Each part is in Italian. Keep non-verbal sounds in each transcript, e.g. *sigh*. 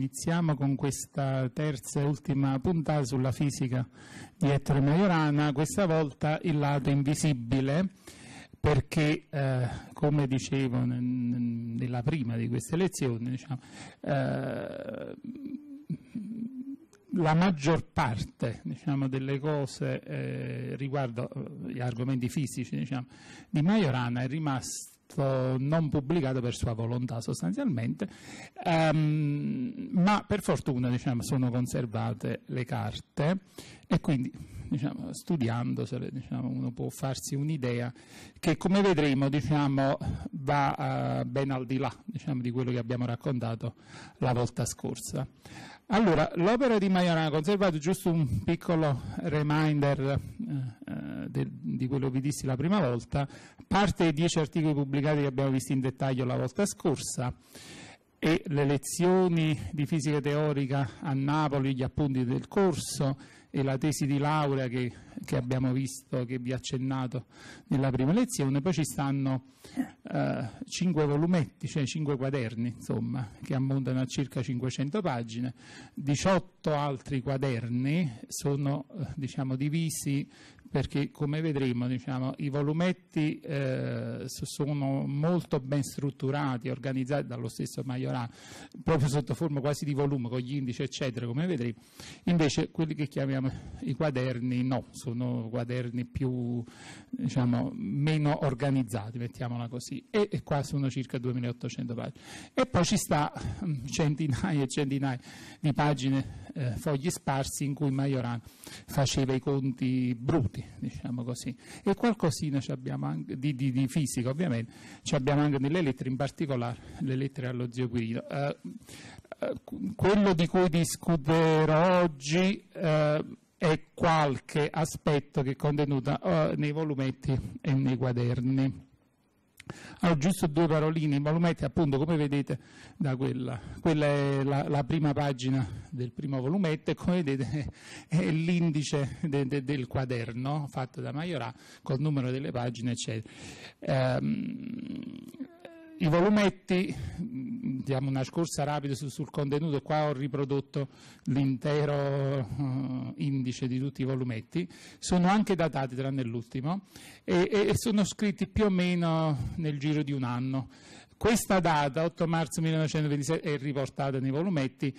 Iniziamo con questa terza e ultima puntata sulla fisica di Ettore Majorana, questa volta il lato invisibile perché eh, come dicevo nella prima di queste lezioni diciamo, eh, la maggior parte diciamo, delle cose eh, riguardo agli argomenti fisici diciamo, di Majorana è rimasta eh, non pubblicato per sua volontà sostanzialmente, um, ma per fortuna diciamo, sono conservate le carte e quindi diciamo, studiandosele diciamo, uno può farsi un'idea che come vedremo diciamo, va uh, ben al di là diciamo, di quello che abbiamo raccontato la volta scorsa. Allora, l'opera di Maiorana, ha conservato giusto un piccolo reminder eh, eh de, di quello che vi dissi la prima volta, parte dei dieci articoli pubblicati che abbiamo visto in dettaglio la volta scorsa e le lezioni di fisica teorica a Napoli, gli appunti del corso, e la tesi di laurea che, che, abbiamo visto, che vi ho accennato nella prima lezione, poi ci stanno eh, 5 volumetti, cioè cinque quaderni, insomma, che ammontano a circa 500 pagine, 18 altri quaderni sono eh, diciamo, divisi perché come vedremo diciamo, i volumetti eh, sono molto ben strutturati, organizzati dallo stesso Maiorano, proprio sotto forma quasi di volume, con gli indici eccetera, come vedremo, invece quelli che chiamiamo i quaderni no, sono quaderni più, diciamo, meno organizzati, mettiamola così, e, e qua sono circa 2800 pagine. E poi ci sta mm, centinaia e centinaia di pagine, eh, fogli sparsi in cui Maiorano faceva i conti brutti, tutti, diciamo così. E qualcosina anche, di, di, di, fisica ovviamente, ci abbiamo anche nelle lettere, in particolare le lettere allo zio Quirino. Eh, eh, quello di cui discuterò oggi eh, è qualche aspetto che è contenuto eh, nei volumetti e nei quaderni. Allora, giusto due paroline, i volumetti appunto come vedete da quella, quella è la, la, prima pagina del primo volumetto e come vedete *laughs* è l'indice de, de, del quaderno fatto da Maiorà col numero delle pagine eccetera. Ehm, i volumetti, mm, diamo una scorsa rapida su, sul contenuto qua ho riprodotto l'intero uh, indice di tutti i volumetti, sono anche datati tranne l'ultimo e, e sono scritti più o meno nel giro di un anno. Questa data, 8 marzo 1926, è riportata nei volumetti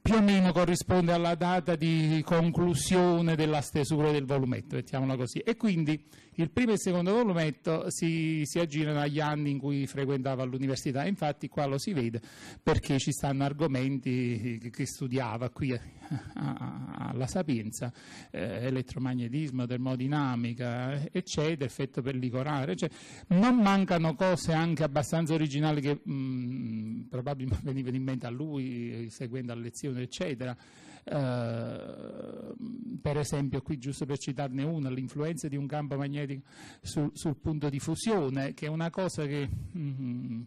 più o meno corrisponde alla data di conclusione della stesura del volumetto, mettiamola così. E quindi il primo e il secondo volumetto si, si aggirano agli anni in cui frequentava l'università, infatti qua lo si vede perché ci stanno argomenti che studiava qui eh, alla sapienza, eh, elettromagnetismo, termodinamica, eccetera, effetto pellicolare, eccetera. Non mancano cose anche abbastanza originali che mm, probabilmente *laughs* venivano in mente a lui, eh, seguendo la lezione, eccetera. Uh, per esempio, qui giusto per citarne una, l'influenza di un campo magnetico sul, sul punto di fusione, che è una cosa che... Mm,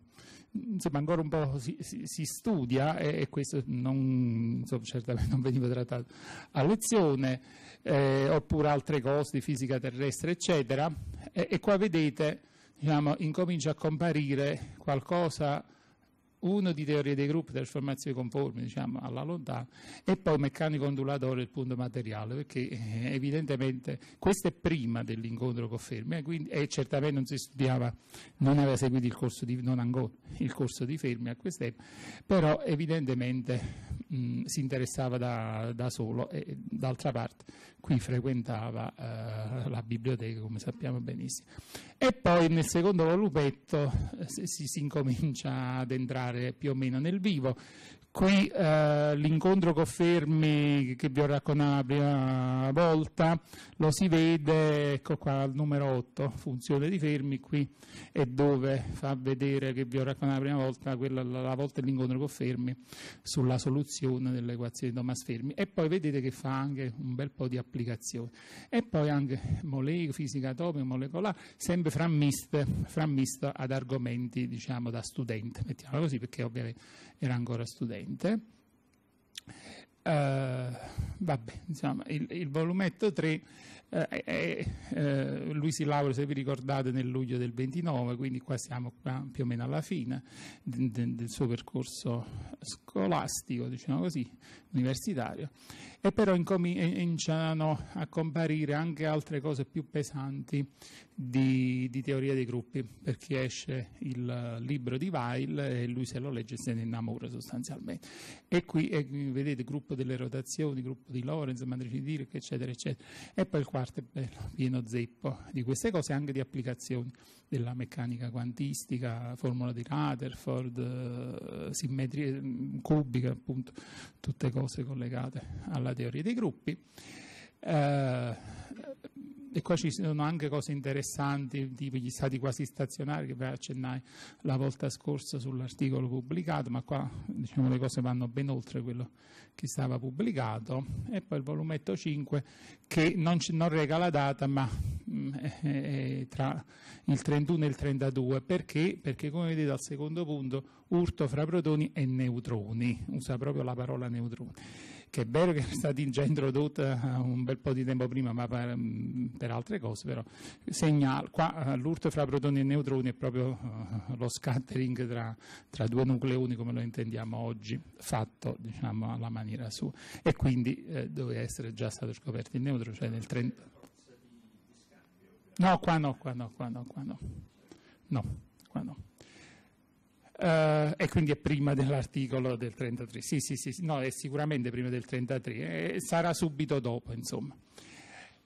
insomma, mm, ancora un po' si, si, si studia e, e, questo non, insomma, certamente non veniva trattato a lezione, eh, oppure altre cose di fisica terrestre, eccetera. E, e qua vedete, diciamo, incomincia a comparire qualcosa uno di teoria dei gruppi, trasformazione conformi, diciamo alla lontana, e poi meccanico ondulatore il punto materiale, perché eh, evidentemente questo è prima dell'incontro con Fermi, e eh, quindi e certamente non si studiava, non aveva seguito il corso di, non ancora, il corso di Fermi a quest'epoca, però evidentemente mh, mm, si interessava da, da, solo e d'altra parte qui frequentava eh, la biblioteca come sappiamo benissimo. E poi nel secondo volumetto eh, si, si incomincia ad entrare più o meno nel vivo Qui eh, l'incontro con Fermi che vi ho raccontato la prima volta lo si vede, ecco qua il numero 8, funzione di Fermi, qui è dove fa vedere che vi ho raccontato la prima volta quella, la volta dell'incontro con Fermi sulla soluzione dell'equazione di Thomas Fermi e poi vedete che fa anche un bel po' di applicazioni e poi anche mole, fisica atomica, molecolare, sempre frammista, frammista ad argomenti diciamo da studente, mettiamola così perché ovviamente era ancora studente presente. Uh, eh, vabbè, insomma, il, il volumetto 3 uh, eh, è, uh, lui si laurea, se vi ricordate, nel luglio del 29, quindi qua siamo qua più o meno alla fine de, del suo percorso scolastico, diciamo così, universitario e però incominciano a comparire anche altre cose più pesanti di, di teoria dei gruppi, per chi esce il libro di Weil e lui se lo legge se ne innamora sostanzialmente. E qui e, vedete gruppo delle rotazioni, gruppo di Lorenz, matrici di Dirac, eccetera, eccetera. E poi il quarto è pieno zeppo di queste cose, e anche di applicazioni della meccanica quantistica, formula di Rutherford, eh, simmetrie mm, cubiche, appunto, tutte cose collegate alla teoria dei gruppi. Eh, e qua ci sono anche cose interessanti, tipo gli stati quasi stazionari che vi accennai la volta scorsa sull'articolo pubblicato, ma qua diciamo, le cose vanno ben oltre quello che stava pubblicato. E poi il volumetto 5 che non, non reca la data, ma mm, è tra il 31 e il 32, perché? Perché come vedete al secondo punto, urto fra protoni e neutroni, usa proprio la parola neutroni che è vero che era stata già introdotta eh, un bel po' di tempo prima, ma per, mm, per altre cose, però segna, qua eh, l'urto fra protoni e neutroni è proprio eh, lo scattering tra, tra, due nucleoni, come lo intendiamo oggi, fatto diciamo, alla maniera sua. E quindi eh, doveva essere già stato scoperto il neutro, cioè nel 30... No, qua no, qua no, qua no, qua no. No, qua no. Uh, e quindi è prima dell'articolo del 33. Sì, sì, sì, no, è sicuramente prima del 33, eh, sarà subito dopo, insomma.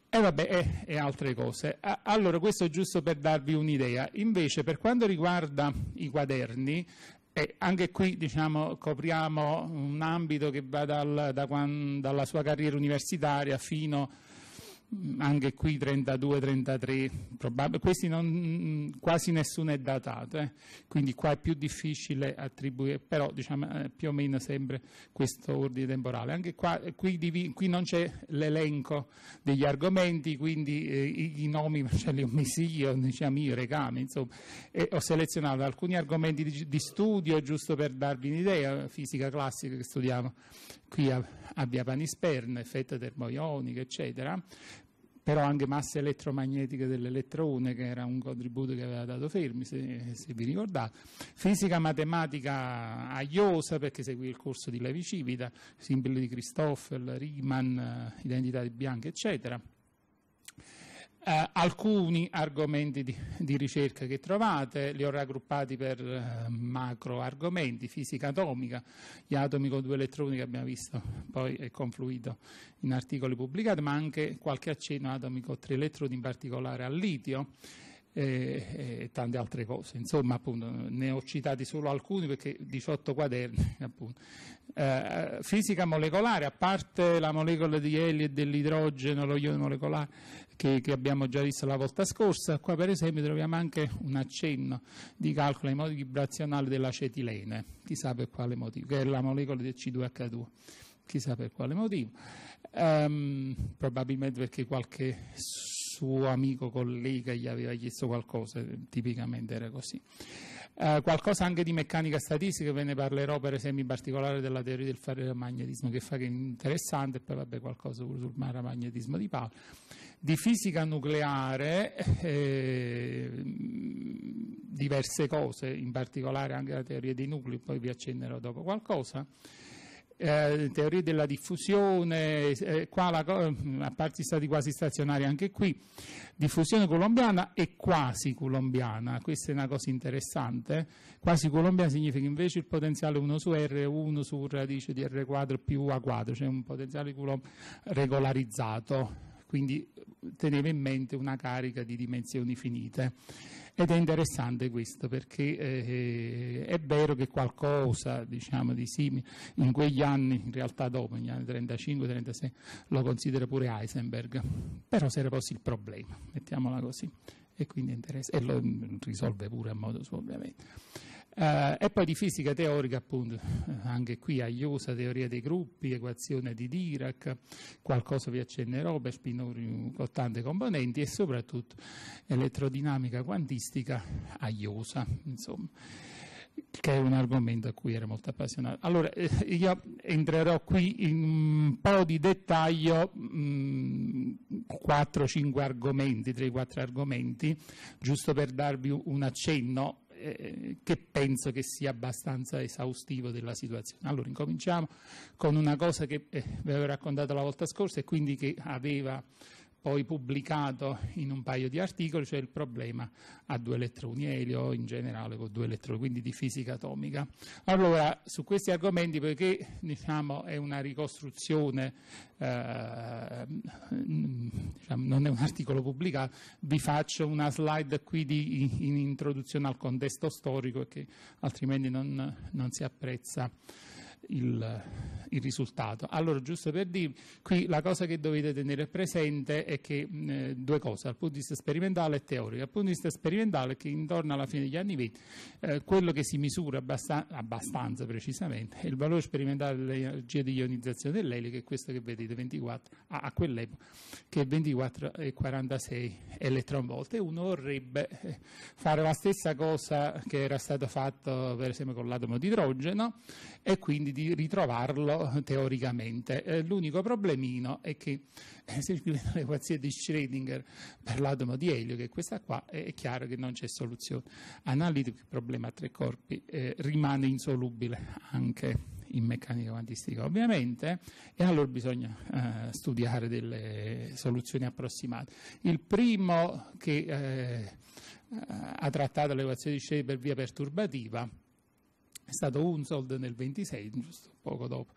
E vabbè, e, e altre cose. A, allora, questo è giusto per darvi un'idea. Invece, per quanto riguarda i quaderni, eh, anche qui diciamo, copriamo un ambito che va dal, da, dalla sua carriera universitaria fino a anche qui 32, 33, probab- questi non, quasi nessuno è datato, eh? quindi qua è più difficile attribuire, però diciamo eh, più o meno sempre questo ordine temporale. Anche qua, eh, qui, qui non c'è l'elenco degli argomenti, quindi eh, i, i, nomi ce li ho messi io, diciamo io, regami, insomma, e ho selezionato alcuni argomenti di, di studio giusto per darvi un'idea, fisica classica che studiamo qui a, a via panisperno, effetto termoionico, eccetera, però anche masse elettromagnetiche dell'elettrone, che era un contributo che aveva dato Fermi, se, se vi ricordate. Fisica matematica aiosa, perché seguì il corso di Levi Civita, simbolo di Christoffel, Riemann, identità di Bianca, eccetera eh, alcuni argomenti di, di, ricerca che trovate, li ho raggruppati per eh, macro argomenti, fisica atomica, gli atomi con due elettroni che abbiamo visto poi è confluito in articoli pubblicati, ma anche qualche accenno atomi con tre elettroni, in particolare al litio eh, e, tante altre cose. Insomma, appunto, ne ho citati solo alcuni perché 18 quaderni, *laughs* appunto. Eh, fisica molecolare, a parte la molecola di elio e dell'idrogeno, lo iodio molecolare, che, che, abbiamo già visto la volta scorsa. Qua per esempio troviamo anche un accenno di calcolo ai modi vibrazionali dell'acetilene, chissà per quale motivo, che è la molecola del C2H2 chissà per quale motivo, um, probabilmente perché qualche suo amico collega gli aveva chiesto qualcosa, tipicamente era così. Uh, qualcosa anche di meccanica statistica, ve ne parlerò per esempio in particolare della teoria del ferromagnetismo che fa che è interessante, e poi vabbè qualcosa pure sul maramagnetismo di Paolo di fisica nucleare, eh, mm, diverse cose, in particolare anche la teoria dei nuclei, poi vi accennerò dopo qualcosa. Eh, teorie della diffusione, eh, qua la, mm, a parte stati quasi stazionari anche qui, diffusione colombiana e quasi colombiana, questa è una cosa interessante, quasi colombiana significa invece il potenziale 1 su R, 1 su radice di R quadro più A quadro, cioè un potenziale coulomb regolarizzato, quindi eh, teneva in mente una carica di dimensioni finite. Ed è interessante questo perché eh, è vero che qualcosa diciamo, di simile in quegli anni, in realtà dopo, negli anni 35-36, lo considera pure Heisenberg, però si era posto il problema, mettiamola così, e quindi interessa, e lo mm, risolve pure a modo suo ovviamente. Uh, e poi di fisica teorica, appunto, eh, anche qui aiosa teoria dei gruppi, equazione di Dirac, qualcosa vi accennerò per Spinori con tante componenti e soprattutto elettrodinamica quantistica aiosa, insomma che è un argomento a cui ero molto appassionato. Allora, eh, io entrerò qui in un po' di dettaglio, 4-5 mm, argomenti, 3-4 argomenti, giusto per darvi un accenno eh, che penso che sia abbastanza esaustivo della situazione. Allora incominciamo con una cosa che eh, vi avevo raccontato la volta scorsa e quindi che aveva poi pubblicato in un paio di articoli, cioè il problema a due elettroni, elio in generale con due elettroni, quindi di fisica atomica. Allora, su questi argomenti, perché diciamo, è una ricostruzione, eh, diciamo, non è un articolo pubblicato, vi faccio una slide qui di, in introduzione al contesto storico che altrimenti non, non si apprezza il, il risultato. Allora, giusto per dirvi, qui la cosa che dovete tenere presente è che mh, eh, due cose, dal punto di vista sperimentale e teorico. Dal punto di vista sperimentale è che intorno alla fine degli anni 20 eh, quello che si misura abbastan- abbastanza precisamente è il valore sperimentale dell'energia di ionizzazione dell'elica, è questo che vedete 24 a, a quell'epoca, che è 24,46 elettronvolt. E uno vorrebbe eh, fare la stessa cosa che era stato fatto per esempio con l'atomo di idrogeno e quindi di ritrovarlo teoricamente. Eh, l'unico problemino è che eh, se scrivete l'equazione di Schrödinger per l'atomo di elio, che è questa qua, è chiaro che non c'è soluzione. Analitico il problema a tre corpi eh, rimane insolubile anche in meccanica quantistica ovviamente e allora bisogna eh, studiare delle soluzioni approssimate. Il primo che eh, eh ha trattato l'equazione di Schrödinger per via perturbativa è stato Unsold nel 26, giusto poco dopo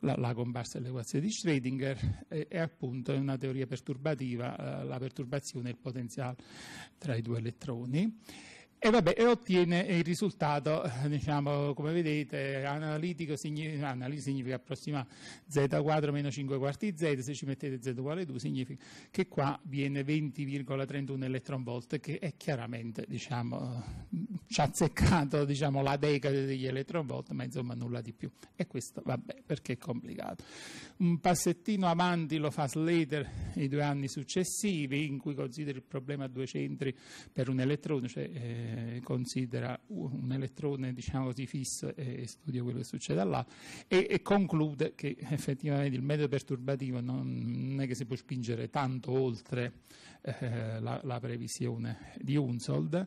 la, la comparsa dell'equazione di Schrödinger, e, e appunto è una teoria perturbativa, eh, la perturbazione e il potenziale tra i due elettroni. E, vabbè, e ottiene il risultato, eh, diciamo, come vedete, analitico analisi significa approssima z quadro meno 5 quarti z, se ci mettete z uguale 2 significa che qua viene 20,31 elettronvolt che è chiaramente, diciamo, ci ha azzeccato diciamo, la decade degli elettronvolt, ma insomma nulla di più. E questo, vabbè, perché è complicato. Un passettino avanti lo fa Slater i due anni successivi, in cui considera il problema a due centri per un elettrone, cioè... Eh, eh, considera un elettrone diciamo così, fisso e studia quello che succede là e, e conclude che effettivamente il metodo perturbativo non, non, è che si può spingere tanto oltre eh, la, la, previsione di Unsold.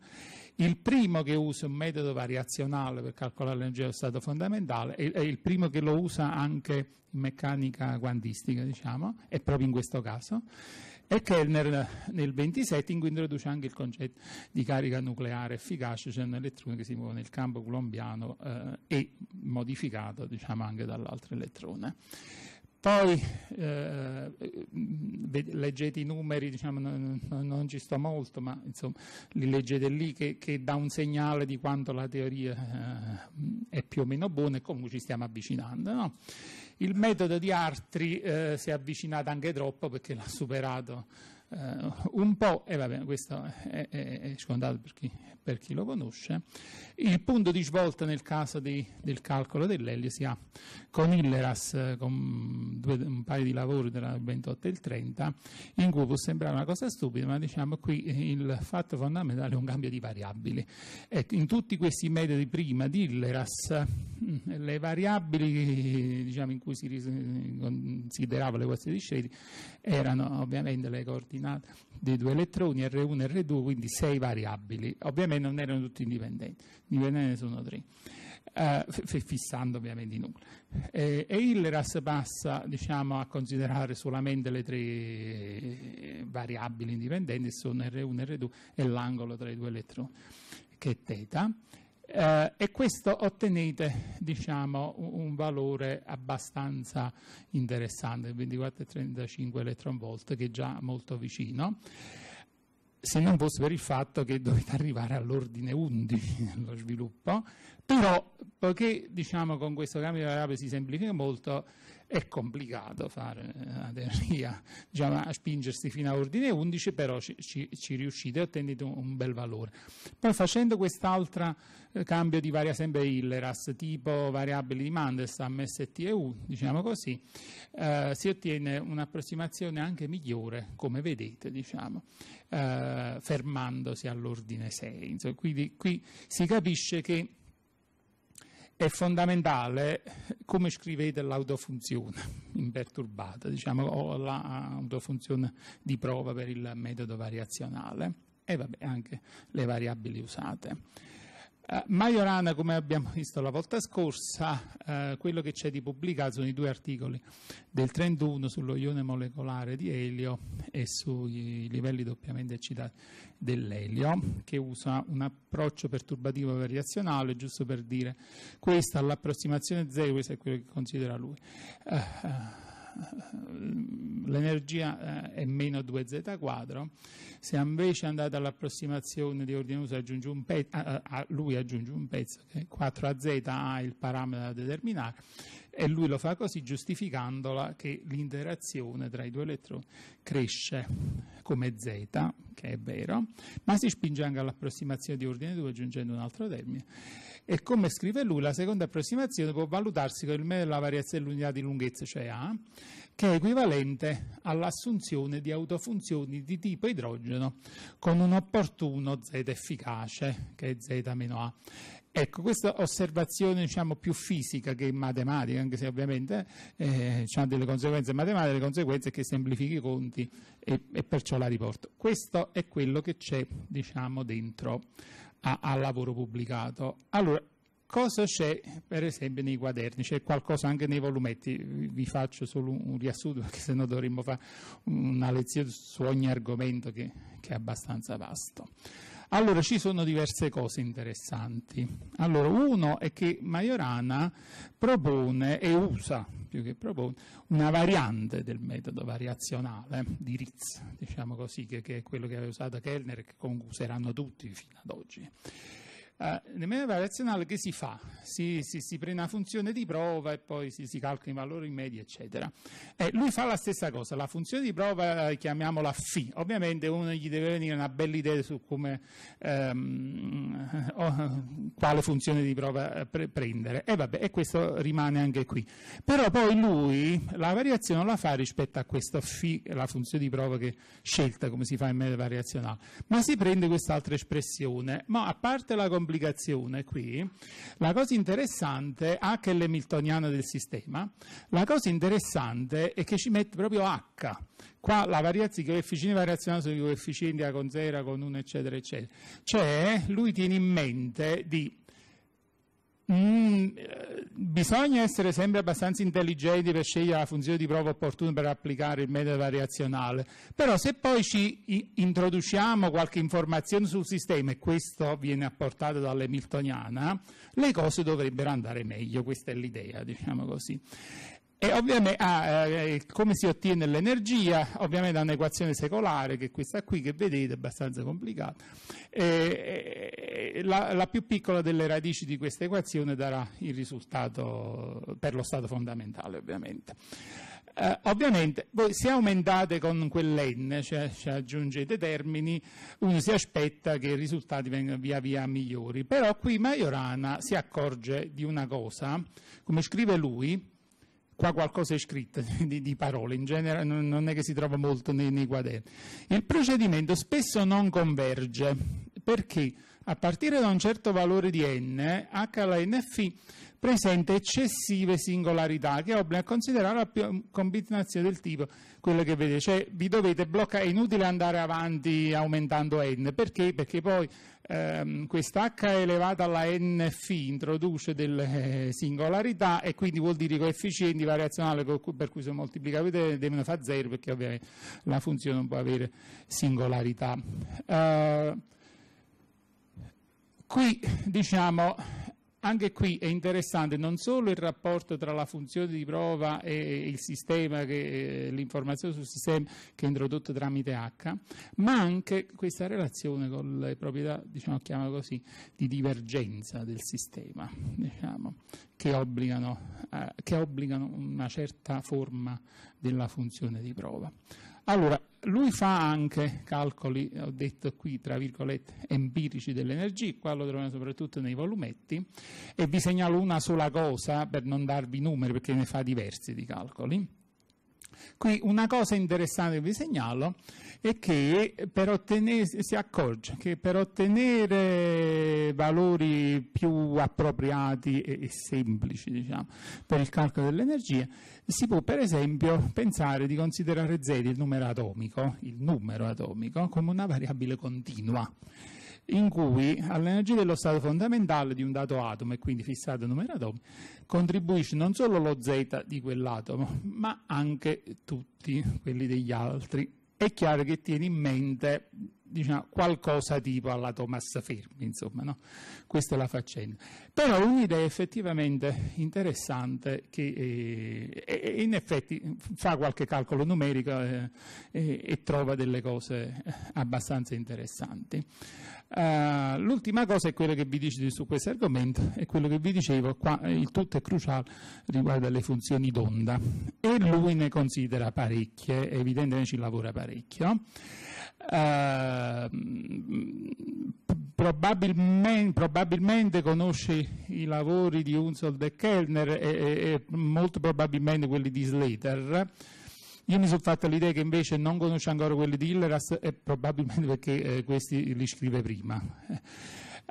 Il primo che usa un metodo variazionale per calcolare l'energia dello stato fondamentale è, è il primo che lo usa anche in meccanica quantistica, diciamo, è proprio in questo caso. E Kellner nel 27 introduce anche il concetto di carica nucleare efficace, cioè un elettrone che si muove nel campo colombiano eh, e modificato diciamo, anche dall'altro elettrone. Poi eh, leggete i numeri, diciamo, non, non, ci sto molto, ma insomma, li leggete lì che, che dà un segnale di quanto la teoria eh, è più o meno buona e comunque ci stiamo avvicinando. No? Il metodo di Artri eh, si è avvicinato anche troppo perché l'ha superato Uh, un po', e eh, vabbè, questo è, è, è scontato per chi, per chi, lo conosce, il punto di svolta nel caso di, del calcolo dell'elio si ha con Illeras, eh, con due, un paio di lavori tra il 28 e il 30, in cui può sembrare una cosa stupida, ma diciamo qui il fatto fondamentale è un cambio di variabili. Ecco, in tutti questi metodi prima di Illeras, mm, le variabili diciamo, in cui si consideravano le vostre di erano ovviamente le coordinate ordinata dei due elettroni, R1 e R2, quindi sei variabili. Ovviamente non erano tutti indipendenti, indipendenti sono tre, eh, fissando ovviamente i nulla. Eh, e Hilleras passa diciamo, a considerare solamente le tre eh, variabili indipendenti, sono R1 e R2 e l'angolo tra i due elettroni, che è θ. Eh, e questo ottenete diciamo, un valore abbastanza interessante, 24,35 elettronvolt, che è già molto vicino se non fosse per il fatto che dovete arrivare all'ordine 11 nello sviluppo, però poiché diciamo, con questo cambio di variabile si semplifica molto, è complicato fare eh, aderia, a spingersi fino a ordine 11, però ci, ci, ci riuscite e ottenete un, un, bel valore. Poi facendo quest'altro eh, cambio di varia sempre Hilleras, tipo variabili di Mandelstam, STEU, diciamo così, eh, si ottiene un'approssimazione anche migliore, come vedete, diciamo, eh, fermandosi all'ordine 6. Insomma, quindi qui si capisce che è fondamentale come scrivete l'autofunzione *laughs* imperturbata, diciamo, o l'autofunzione di prova per il metodo variazionale e vabbè, anche le variabili usate. Uh, Majorana, come abbiamo *laughs* visto la volta scorsa, uh, quello che c'è di pubblicato sono i due articoli del 31 sullo ione molecolare di elio e sui livelli doppiamente eccitati dell'elio, che usa un approccio perturbativo variazionale, giusto per dire questa all'approssimazione zero, questo è quello che considera lui. Uh, l'energia eh, è meno 2z quadro, se invece andate all'approssimazione di ordine uso aggiunge un pezzo, eh, eh, lui aggiunge un pezzo, che 4az ha il parametro da determinare, e lui lo fa così giustificandola che l'interazione tra i due elettroni cresce come z, che è vero, ma si spinge anche all'approssimazione di ordine 2 aggiungendo un altro termine. E come scrive lui, la seconda approssimazione può valutarsi con il meno della variazione dell'unità di lunghezza, cioè A, che è equivalente all'assunzione di autofunzioni di tipo idrogeno con un opportuno z efficace, che è z-a. Ecco, questa osservazione diciamo, più fisica che matematica, anche se ovviamente eh, ha delle conseguenze matematiche, le conseguenze è che semplifichi i conti e, e, perciò la riporto. Questo è quello che c'è diciamo, dentro al lavoro pubblicato. Allora, cosa c'è per esempio nei quaderni? C'è qualcosa anche nei volumetti, vi faccio solo un riassunto perché sennò dovremmo fare una lezione su ogni argomento che, che è abbastanza vasto. Allora, ci sono diverse cose interessanti. Allora, uno è che Majorana propone e usa, più che propone, una variante del metodo variazionale di Ritz, diciamo così, che, che è quello che aveva usato Kellner e che comunque useranno tutti fino ad oggi nel eh, nemmeno variazionale che si fa? Si, si, si, prende una funzione di prova e poi si, si calcola i valori medi, eccetera. Eh, lui fa la stessa cosa, la funzione di prova eh, chiamiamola phi. Ovviamente uno gli deve venire una bella idea su come, ehm, *laughs* oh, quale funzione di prova eh, pre- prendere. E vabbè, e questo rimane anche qui. Però poi lui la variazione la fa rispetto a questo phi, la funzione di prova che scelta, come si fa in media variazionale, ma si prende quest'altra espressione. Ma a parte la comp- complicazione qui. La cosa interessante, H è l'hamiltoniano del sistema, la cosa interessante è che ci mette proprio H. Qua la variazione, i coefficienti variazionali sono i coefficienti A con 0, con 1, eccetera, eccetera. Cioè, lui tiene in mente di Mm, eh, bisogna essere sempre abbastanza intelligenti per scegliere la funzione di prova opportuna per applicare il metodo variazionale, però se poi ci introduciamo qualche informazione sul sistema, e questo viene apportato dall'Hamiltoniana, le cose dovrebbero andare meglio, questa è l'idea, diciamo così. E ovviamente ah, eh, eh, come si ottiene l'energia? Ovviamente da un'equazione secolare, che è questa qui che vedete, è abbastanza complicata. E, e, la, la, più piccola delle radici di questa equazione darà il risultato per lo stato fondamentale, ovviamente. Eh, ovviamente voi se aumentate con quell'n, cioè, cioè aggiungete termini, uno si aspetta che i risultati vengano via via migliori. Però qui Majorana si accorge di una cosa, come scrive lui, qua qualcosa è scritto di, di parole, in genere non è che si trova molto nei, nei quaderni. Il procedimento spesso non converge perché a partire da un certo valore di n, h alla nf presenta eccessive singolarità che obbliga a considerare la combinazione del tipo quella che vedete, cioè vi dovete bloccare, è inutile andare avanti aumentando n, perché? Perché poi ehm, questa h elevata alla n nf introduce delle eh, singolarità e quindi vuol dire che coefficienti variazionali per cui sono moltiplicabili devono fare 0 perché ovviamente la funzione non può avere singolarità. Uh, qui diciamo anche qui è interessante non solo il rapporto tra la funzione di prova e il sistema, eh, l'informazione sul sistema che è introdotto tramite H, ma anche questa relazione con le proprietà, diciamo, così, di divergenza del sistema, diciamo, che, obbligano, eh, che obbligano una certa forma della funzione di prova. Allora, lui fa anche calcoli, ho detto qui, tra virgolette, empirici dell'energia, qua lo troviamo soprattutto nei volumetti, e vi segnalo una sola cosa per non darvi numeri, perché ne fa diversi di calcoli. Qui una cosa interessante che vi segnalo e che ottenere, si accorge che per ottenere valori più appropriati e, e semplici diciamo, per il calcolo dell'energia si può per esempio pensare di considerare z, il numero atomico, il numero atomico come una variabile continua in cui all'energia dello stato fondamentale di un dato atomo e quindi fissato il numero atomico contribuisce non solo lo z di quell'atomo ma anche tutti quelli degli altri è chiaro che tiene in mente diciamo, qualcosa tipo alla Thomas Fermi, insomma, no? questa è la faccenda. Però è un'idea effettivamente interessante che eh, in effetti fa qualche calcolo numerico eh, e, e, trova delle cose abbastanza interessanti. Uh, l'ultima cosa è quella che vi dicevo su questo argomento, è quello che vi dicevo, qua, eh, il tutto è cruciale, riguarda le funzioni d'onda e lui ne considera parecchie, evidentemente ci lavora parecchio. Uh, eh, probabilmente, probabilmente, conosce i lavori di Unsold e Kellner e, e, e molto probabilmente quelli di Slater io mi sono fatta l'idea che invece non conosce ancora quelli di Hilleras e probabilmente perché eh, questi li scrive prima.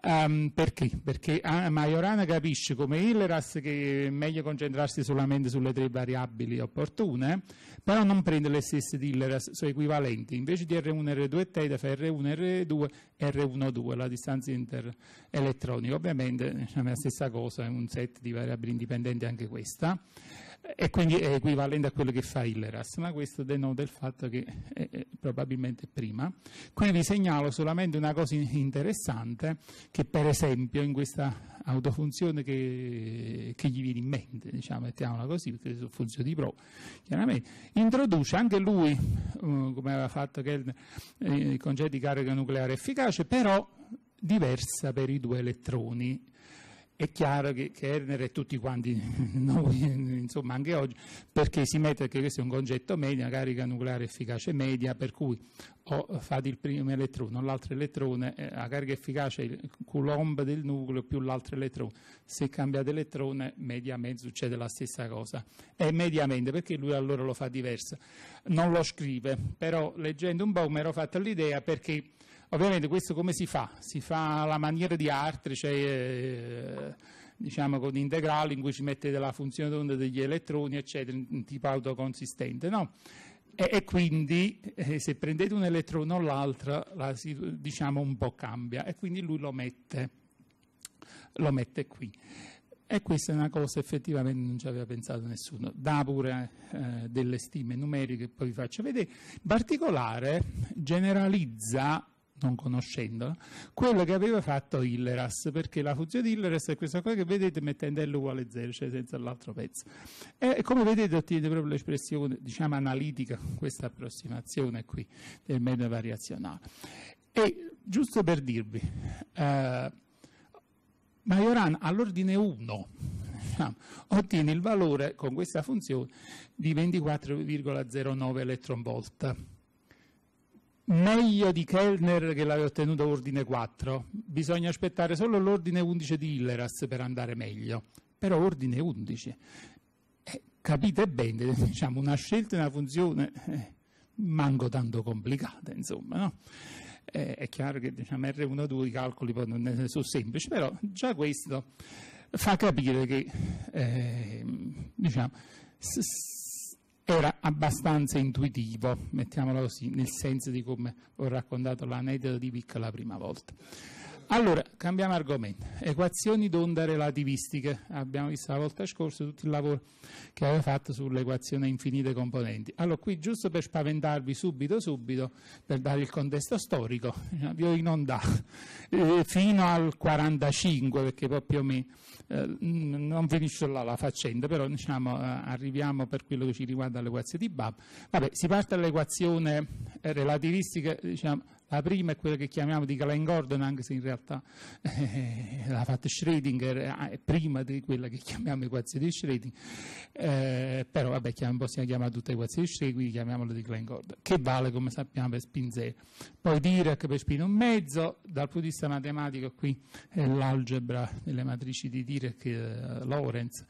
Um, *laughs* perché? Perché ah, Majorana capisce come Hilleras che è meglio concentrarsi solamente sulle tre variabili opportune, però non prende le stesse di Hilleras, sono equivalenti. Invece di R1, R2 e theta fa R1, R2, R1, 2, la distanza interelettronica. Ovviamente diciamo, è la stessa cosa, è un set di variabili indipendenti anche questa e quindi è equivalente a quello che fa Illeras, ma questo denota il fatto che è, eh, è eh, probabilmente prima. Qui vi segnalo solamente una cosa interessante, che per esempio in questa autofunzione che, che gli viene in mente, diciamo, mettiamola così, perché sono funzioni di pro, chiaramente, introduce anche lui, uh, come aveva fatto Kellner, eh, il concetto di carica nucleare efficace, però diversa per i due elettroni è chiaro che, che Erner e tutti quanti *laughs* noi, insomma anche oggi, perché si mette che questo è un concetto media, carica nucleare efficace media, per cui o fate il primo elettrone o l'altro elettrone, eh, la carica efficace è il coulomb del nucleo più l'altro elettrone. Se cambiate elettrone, mediamente succede la stessa cosa. è mediamente, perché lui allora lo fa diverso. Non lo scrive, però leggendo un po' mi ero fatta l'idea perché Ovviamente questo come si fa? Si fa alla maniera di altri, cioè eh, diciamo con integrali in cui ci mette della funzione d'onda degli elettroni, eccetera, in tipo autoconsistente, no? E, e quindi eh, se prendete un elettrone o l'altro, la, diciamo un po' cambia e quindi lui lo mette, lo mette qui. E questa è una cosa effettivamente non ci aveva pensato nessuno. Da pure eh, delle stime numeriche, poi vi faccio vedere. In particolare generalizza non conoscendola, quello che aveva fatto Hilleras, perché la funzione di Hilleras è questa cosa che vedete mettendo L uguale 0, cioè senza l'altro pezzo. E come vedete ottiene proprio l'espressione, diciamo, analitica con questa approssimazione qui del medio variazionale. E giusto per dirvi, eh, Majoran all'ordine 1 diciamo, ottiene il valore con questa funzione di 24,09 elettronvolt meglio di Kellner che l'aveva ottenuto ordine 4. Bisogna aspettare solo l'ordine 11 di Hilleras per andare meglio, però ordine 11. Eh, capite bene, *laughs* diciamo, una scelta e una funzione eh, manco tanto complicata, insomma, no? eh, è chiaro che diciamo, R1-2 i calcoli poi non sono semplici, però già questo fa capire che eh, diciamo, era abbastanza intuitivo, mettiamolo così, nel senso di come ho raccontato l'aneddoto di Vic la prima volta. Allora, cambiamo argomento. Equazioni d'onda relativistiche. Abbiamo visto la volta scorsa tutto il lavoro che aveva fatto sull'equazione a infinite componenti. Allora, qui giusto per spaventarvi subito, subito, per dare il contesto storico, vi ho inondato eh, fino al 45, perché poi più o meno eh, non finisce là la faccenda, però diciamo, eh, arriviamo per quello che ci riguarda all'equazione di Bab. Vabbè, si parte dall'equazione eh, relativistica, diciamo, la prima è quella che chiamiamo di Klein Gordon, anche se in realtà eh, l'ha fatta Schrödinger eh, è prima di quella che chiamiamo equazione di Schrödinger, eh, però vabbè, chiam- possiamo chiamare tutte equazioni di Schrödinger, quindi chiamiamola di Glenn Gordon, che vale come sappiamo per spin 0. Poi Dirac per spin 1 mezzo, dal punto di vista matematico qui è l'algebra delle matrici di Dirac eh, Lawrence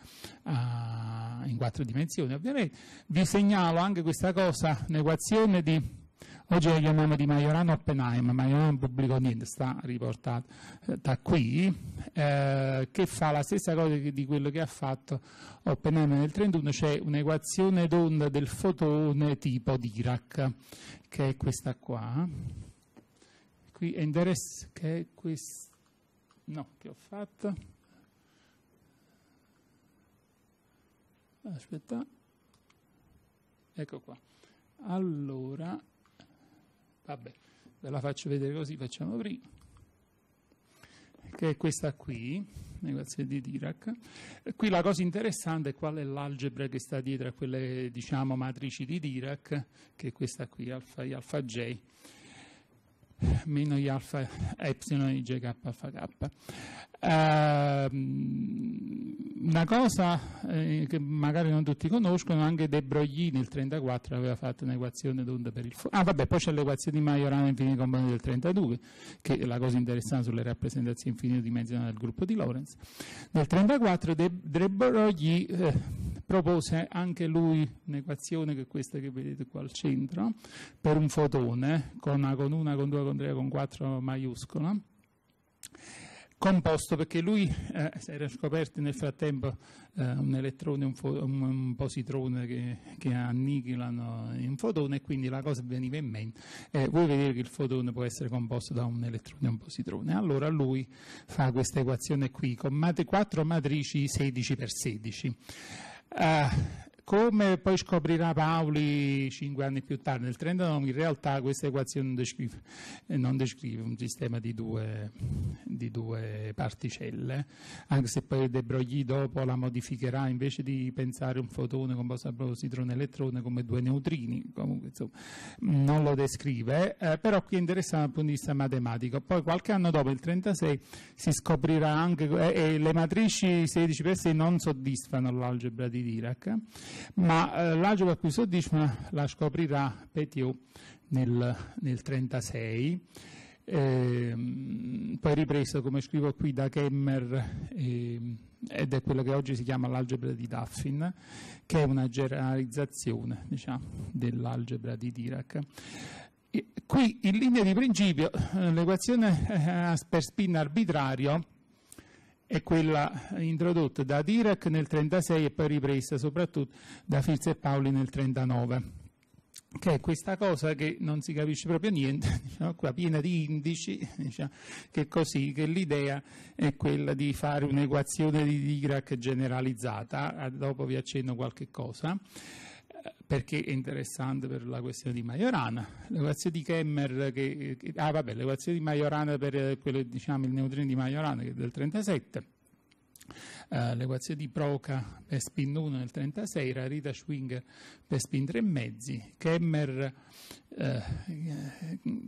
in quattro dimensioni ovviamente. Vi segnalo anche questa cosa, un'equazione di Oggi il nome di Majorano Oppenheim, ma non pubblico niente, sta eh, da qui, eh, che fa la stessa cosa di quello che ha fatto Oppenheim nel 31, c'è cioè un'equazione d'onda del fotone tipo Dirac, che è questa qua. Qui è interessante, che è questa, no, che ho fatto. Aspetta, ecco qua. Allora, Vabbè, ve la faccio vedere così, facciamo prima. Che è questa qui, negozio di Dirac. Qui la cosa interessante è qual è l'algebra che sta dietro a quelle, diciamo, matrici di Dirac, che è questa qui, alfa I, alfa J meno gli alfa epsilon di GKHK. Eh, una cosa eh, che magari non tutti conoscono, anche De Broglie nel 1934 aveva fatto un'equazione d'onda per il fuoco. Ah vabbè, poi c'è l'equazione di Majorana infiniti componenti del 1932, che è la cosa interessante sulle rappresentazioni infinite dimensionali del gruppo di Lorentz. Nel 1934 De, De Broglie eh, propose anche lui un'equazione che è questa che vedete qua al centro, per un fotone con una, con 1, con 2, con 3, con 4 maiuscola, composto perché lui eh, si era scoperto nel frattempo eh, un elettrone e un, un, un, positrone che, che annichilano un fotone e quindi la cosa veniva in mente eh, vuoi vedere che il fotone può essere composto da un elettrone e un positrone allora lui fa questa equazione qui con mat- 4 matrici 16 per 16 a Come poi scoprirà Paoli cinque anni più tardi, nel 39 in realtà questa equazione non descrive, eh, non descrive un sistema di due, di due, particelle, anche se poi De Broglie dopo la modificherà invece di pensare un fotone composto da positrone e elettrone come due neutrini, comunque insomma non lo descrive, eh, però qui è interessante dal punto di vista matematico. Poi qualche anno dopo, il 36, si scoprirà anche, eh, eh le matrici 16x6 non soddisfano l'algebra di Dirac ma eh, l'agio a cui sto dicendo la scoprirà Petiot nel, 1936, eh, poi ripresa, come scrivo qui, da Kemmer eh, ed è quella che oggi si chiama l'algebra di Daffin, che è una generalizzazione diciamo, dell'algebra di Dirac. qui in linea di principio eh, l'equazione eh, per spin arbitrario è quella introdotta da Dirac nel 1936 e poi ripresa soprattutto da Fils e Paoli nel 1939 che è questa cosa che non si capisce proprio niente, *laughs* diciamo, qua piena di indici, *laughs* diciamo, che che l'idea è quella di fare un'equazione di Dirac generalizzata, dopo vi accenno qualche cosa perché è interessante per la questione di Majorana. L'equazione di Kemmer, che, che, ah vabbè, l'equazione di Majorana per eh, quello, diciamo, il neutrino di Majorana che è del 37 eh, l'equazione di Broca per spin 1 nel 1936, Rarita Schwinger per spin 3 mezzi, Kemmer eh,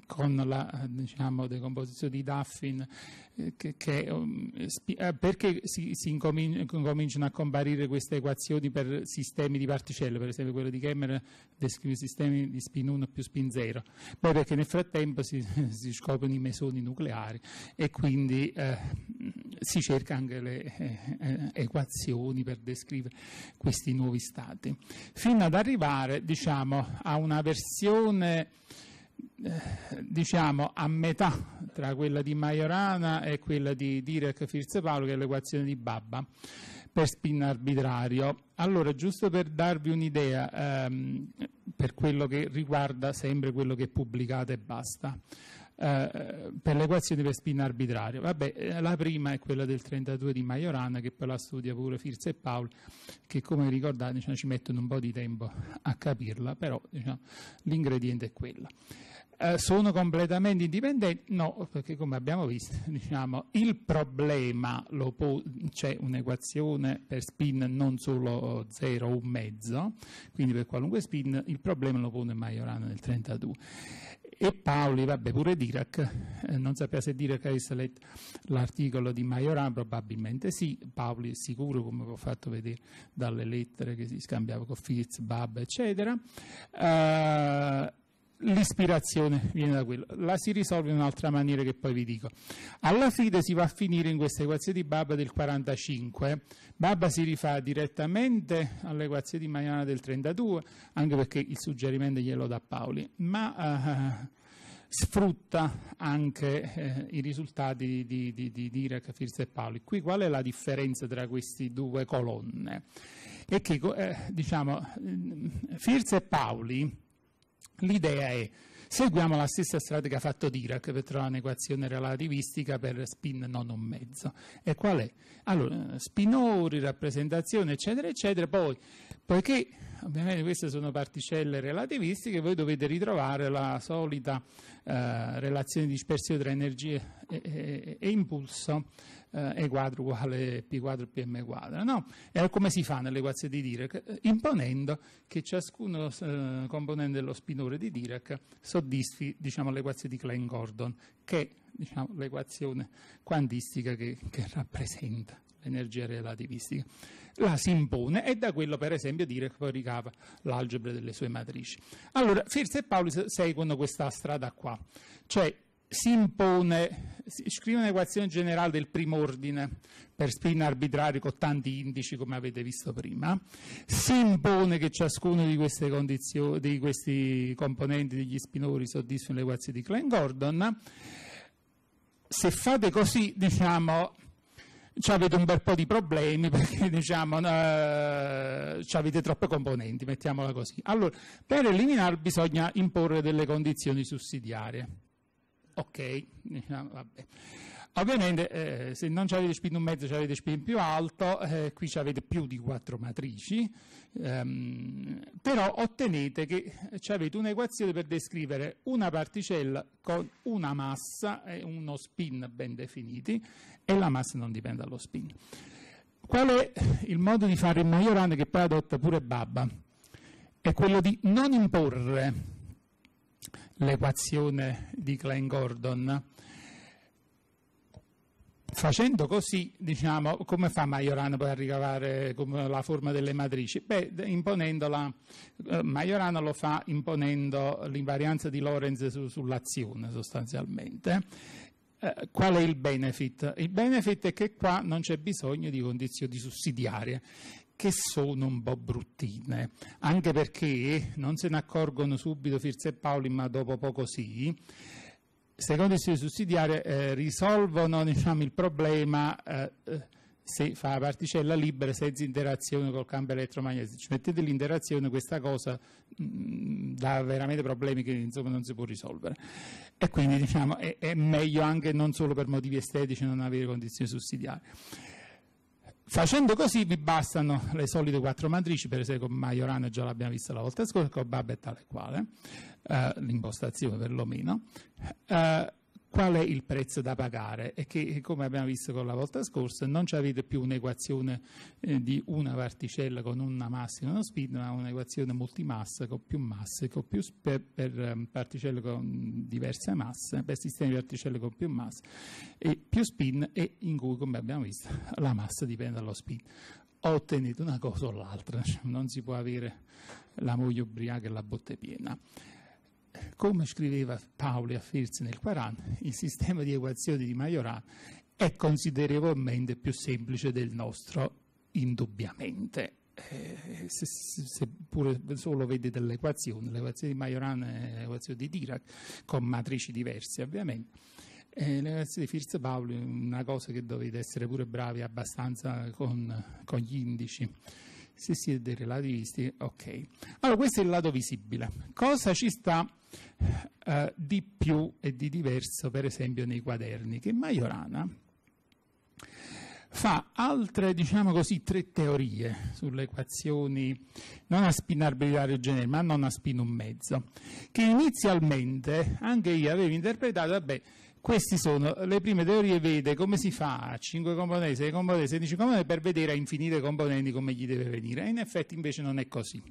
con la diciamo, decomposizione di Duffin, eh, che, che, um, eh, perché si, si incomin- incominciano a comparire queste equazioni per sistemi di particelle, per esempio quello di Kemmer descrive sistemi di spin 1 più spin 0, poi perché nel frattempo si, si scoprono i mesoni nucleari e quindi eh, si cerca anche le eh, equazioni per descrivere questi nuovi stati, fino ad arrivare diciamo, a una versione eh, diciamo a metà tra quella di Majorana e quella di Dirac Paolo, che è l'equazione di Babba per spin arbitrario. Allora, giusto per darvi un'idea ehm, per quello che riguarda sempre quello che pubblicate e basta. Eh, per le equazioni per spin arbitrario. Vabbè, eh, la prima è quella del 32 di Majorana, che poi la studia pure Firz e Paul, che come ricordate diciamo, ci mettono un po' di tempo a capirla, però diciamo, l'ingrediente è quello. Eh, sono completamente indipendenti? No, perché come abbiamo visto, *laughs* diciamo, il problema po- c'è un'equazione per spin non solo 0 o un mezzo, quindi per qualunque spin il problema lo pone Majorana nel 32 e Paoli, vabbè pure Dirac, eh, non sapeva se Dirac avesse letto l'articolo di Majoran, probabilmente sì, Paoli è sicuro come ho fatto vedere dalle lettere che si scambiava con Fitz, Bab eccetera, eh, l'ispirazione viene da quello. La si risolve in un'altra maniera che poi vi dico. Alla fine si va a finire in questa equazione di Babba del 45. Babba si rifà direttamente all'equazione di Maiana del 32, anche perché il suggerimento glielo dà Paoli, ma eh, sfrutta anche eh, i risultati di, di, di, di Dirac, Firza e Paoli. Qui qual è la differenza tra queste due colonne? È che, eh, diciamo, mm, Firza e Paoli L'idea è seguiamo la stessa strada che ha fatto Dirac per trovare un'equazione relativistica per spin non un mezzo. E qual è? Allora, spinori, rappresentazione, eccetera, eccetera. Poi, poiché ovviamente queste sono particelle relativistiche, voi dovete ritrovare la solita eh, relazione di dispersione tra energia e, e, e impulso eh, E quadro uguale P quadro PM quadra. No, è come si fa nell'equazione di Dirac, imponendo che ciascuno eh, componente dello spinore di Dirac soddisfi diciamo, l'equazione di Klein-Gordon, che è diciamo, l'equazione quantistica che, che rappresenta l'energia relativistica. La si impone e da quello, per esempio, dire poi ricava l'algebra delle sue matrici. Allora, Firth e Pauli seguono questa strada qua, cioè si impone, si scrive un'equazione generale del primo ordine per spin arbitrari con tanti indici come avete visto prima, si impone che ciascuno di, di questi componenti degli spinori soddisfi l'equazione di Klein-Gordon, se fate così diciamo avete un bel po' di problemi *laughs* perché diciamo eh, avete troppe componenti, mettiamola così. Allora, per eliminarli bisogna imporre delle condizioni sussidiarie ok, eh, vabbè. Ovviamente eh, se non ci avete spin un mezzo ci avete spin più alto, eh, qui ci avete più di quattro matrici, ehm, però ottenete che eh, ci avete un'equazione per descrivere una particella con una massa e uno spin ben definiti e la massa non dipende dallo spin. Qual è il modo di fare il Majorana che poi adotta pure Babba? È quello di non imporre l'equazione di Klein Gordon. Facendo così, diciamo, come fa Majorano poi a ricavare la forma delle matrici? Beh, imponendola, eh, Majorano lo fa imponendo l'invarianza di Lorentz su, sull'azione sostanzialmente. Eh, qual è il benefit? Il benefit è che qua non c'è bisogno di condizioni sussidiarie che sono un po' bruttine, anche perché non se ne accorgono subito Firze e Paoli, ma dopo poco sì. Secondo il studio sussidiario eh, risolvono diciamo, il problema eh, se fa particella libera senza interazione col campo elettromagnetico. Ci Mettete l'interazione, questa cosa mh, mm, dà veramente problemi che insomma, non si può risolvere. E quindi diciamo, è, è meglio anche non solo per motivi estetici non avere condizioni sussidiarie. Facendo così vi bastano le solite quattro matrici, per esempio con Majorano già l'abbiamo vista la volta scorsa, con Babbe è tale quale, eh, l'impostazione perlomeno, eh, qual è il prezzo da pagare e che, come abbiamo visto con la volta scorsa, non avete più un'equazione eh, di una particella con una massa e uno spin, ma un'equazione multimassa con più masse, con più per, per ehm, particelle con diverse masse, per sistemi di particelle con più masse e più spin e in cui, come abbiamo visto, la massa dipende dallo spin. Ho ottenuto una cosa o l'altra, *laughs* non si può avere la moglie ubriaca e la botte piena come scriveva Paoli a Firzi nel 40, il sistema di equazioni di Majorana è considerevolmente più semplice del nostro, indubbiamente. Eh, se, se, se, pure solo vedete delle equazioni, l'equazione di Majorana e l'equazione di Dirac, con matrici diverse ovviamente. Eh, l'equazione di Firz Paoli è una cosa che dovete essere pure bravi abbastanza con, con gli indici se siete relativisti, ok. Allora, questo è il lato visibile. Cosa ci sta eh, di più e di diverso, per esempio, nei quaderni? Che Majorana fa altre, diciamo così, tre teorie sulle equazioni, non a spin arbitrario generale, ma non a spin un mezzo, che inizialmente anche io avevo interpretato, vabbè, queste sono le prime teorie vede come si fa a 5 componenti, 6 componenti, 16 componenti per vedere a infinite componenti come gli deve venire. in effetti invece non è così.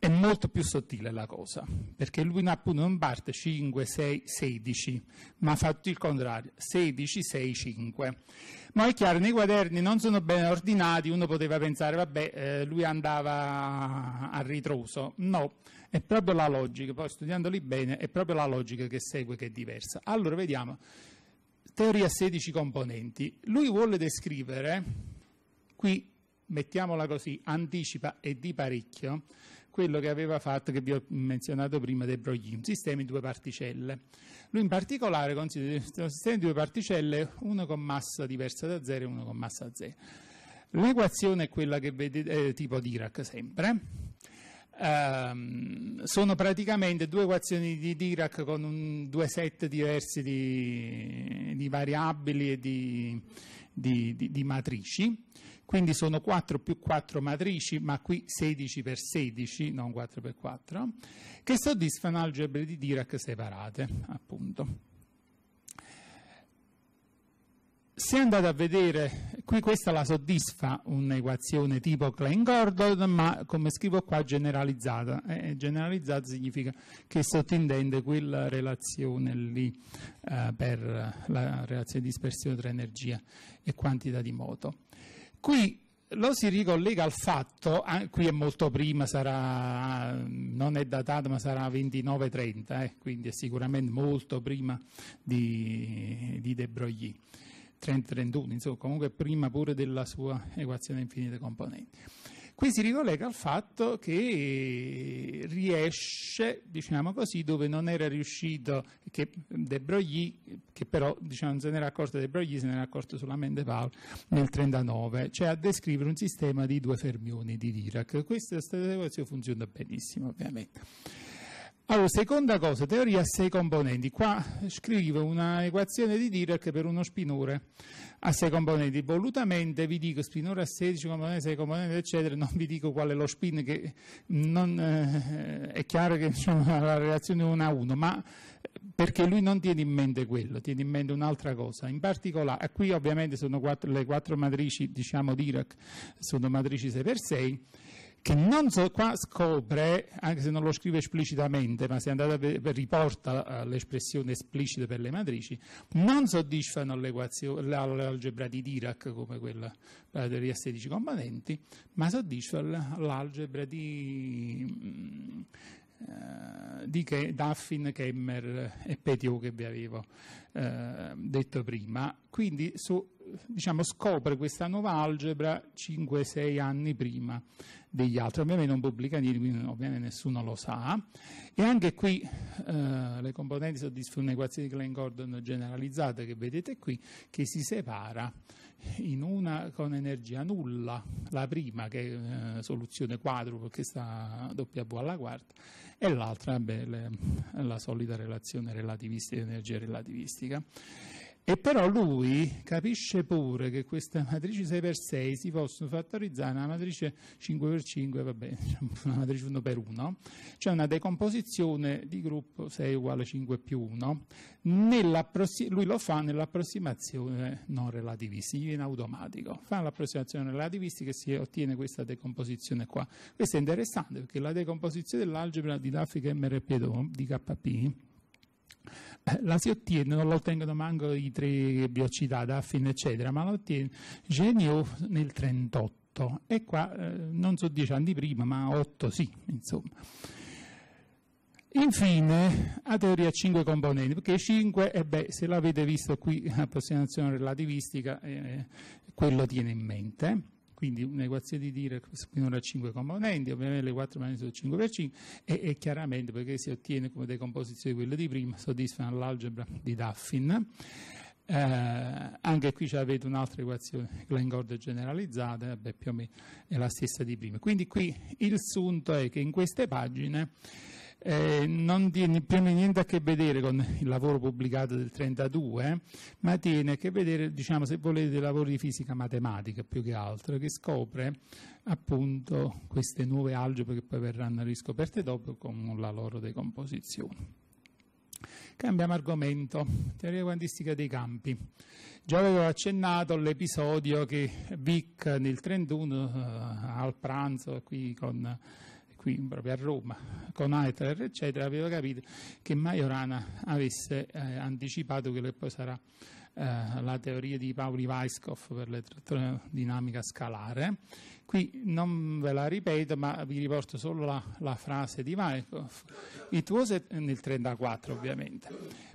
È molto più sottile la cosa, perché lui non parte 5, 6, 16, ma fa tutto il contrario, 16, 6, 5. Ma è chiaro, nei quaderni non sono ben ordinati, uno poteva pensare, vabbè, eh, lui andava a ritroso. No, è proprio la logica, poi studiandoli bene, è proprio la logica che segue che è diversa. Allora vediamo, teoria 16 componenti. Lui vuole descrivere, qui mettiamola così, anticipa e di parecchio quello che aveva fatto, che vi ho menzionato prima, De Broglie, un sistema di due particelle. Lui in particolare considera un sistema di due particelle, uno con massa diversa da zero e uno con massa zero. L'equazione è quella che vedete, eh, tipo Dirac sempre ehm, sono praticamente due equazioni di Dirac con un, due set diversi di, di variabili e di, di, di, matrici, quindi sono 4 più 4 matrici, ma qui 16 per 16, non 4 per 4, che soddisfano algebre di Dirac separate, appunto. Se andate a vedere, qui questa la soddisfa un'equazione tipo Klein-Gordon, ma come scrivo qua generalizzata. Eh, generalizzata significa che sottintende quella relazione lì eh, per la relazione di dispersione tra energia e quantità di moto. Qui lo si ricollega al fatto, ah, qui è molto prima, sarà, non è datato ma sarà 29-30, eh, quindi è sicuramente molto prima di, di De Broglie. 30-31, insomma, comunque prima pure della sua equazione infinite componenti. Qui si ricollega al fatto che riesce, diciamo così, dove non era riuscito, che De Broglie, che però diciamo, non se n'era accorto De Broglie, se n'era accorto solamente Paul nel 1939, cioè a descrivere un sistema di due fermioni di Dirac. Questa equazione funziona benissimo, ovviamente. Allora, seconda cosa, teoria a sei componenti. Qua scrivo un'equazione di Dirac per uno spinore a sei componenti. Volutamente vi dico spinore a 16 componenti, 6 componenti, eccetera, non vi dico qual è lo spin, che non, eh, è chiaro che insomma, *laughs* la relazione è 1 a 1, ma eh, perché lui non tiene in mente quello, tiene in mente un'altra cosa. In particolare, qui ovviamente sono quattro, le quattro matrici, diciamo Dirac, sono matrici 6x6 che non so, qua scopre, anche se non lo scrive esplicitamente, ma se andate per, per, riporta eh, l'espressione esplicita per le matrici, non soddisfano l'algebra di Dirac, come quella degli a 16 componenti, ma soddisfano l'algebra di mm, eh, di che Daffin, Kemmer e Petiot che vi avevo eh, detto prima. Quindi so, diciamo, scopre questa nuova algebra 5-6 anni prima degli altri. Ovviamente non pubblica niente, quindi ovviamente nessuno lo sa. E anche qui eh, le componenti soddisfano un'equazione di Klein-Gordon generalizzata che vedete qui, che si separa in una con energia nulla, la prima che è eh, soluzione quadro perché sta W alla quarta, e l'altra la solida relazione relativistica, energia relativistica. E però lui capisce pure che questa matrice 6x6 si possono fattorizzare una matrice 5x5, va bene, una matrice 1x1, cioè una decomposizione di gruppo 6 uguale 5 più 1. lui lo fa nell'approssimazione non relativistica, gli viene automatico. Fa l'approssimazione relativistica e si ottiene questa decomposizione qua. Questo è interessante perché la decomposizione dell'algebra di didattica MRP2 di KP *coughs* la si ottiene, non la ottengono manco i tre che vi ho citato, Affin eccetera, ma la ottiene Genio nel 38 e qua eh, non so dieci anni prima, ma otto sì, insomma. Infine, a teoria 5 componenti, perché 5, eh beh, se l'avete visto qui, approssimazione relativistica, eh, quello tiene in mente quindi un'equazione di Dirac finora a 5 componenti, ovviamente le 4 mani sono 5 per 5 e, e, chiaramente perché si ottiene come decomposizione quella di prima, soddisfano l'algebra di Duffin. Eh, anche qui avete un'altra equazione glenn generalizzata, beh, più o meno è la stessa di prima. Quindi qui il sunto è che in queste pagine eh, non tiene più niente a che vedere con il lavoro pubblicato del 32, eh, ma tiene a che vedere, diciamo, se volete, dei lavori di fisica matematica più che altro, che scopre appunto queste nuove algebre che poi verranno riscoperte dopo con la loro decomposizione. Cambiamo argomento, teoria quantistica dei campi. Già avevo accennato all'episodio che Vic nel 31 eh, al pranzo qui con qui proprio a Roma con Aetler eccetera aveva capito che Majorana avesse eh, anticipato quello che poi sarà eh, la teoria di Pauli Weisskopf per l'elettrodinamica scalare qui non ve la ripeto ma vi riporto solo la, la frase di Weisskopf it was nel 1934 ovviamente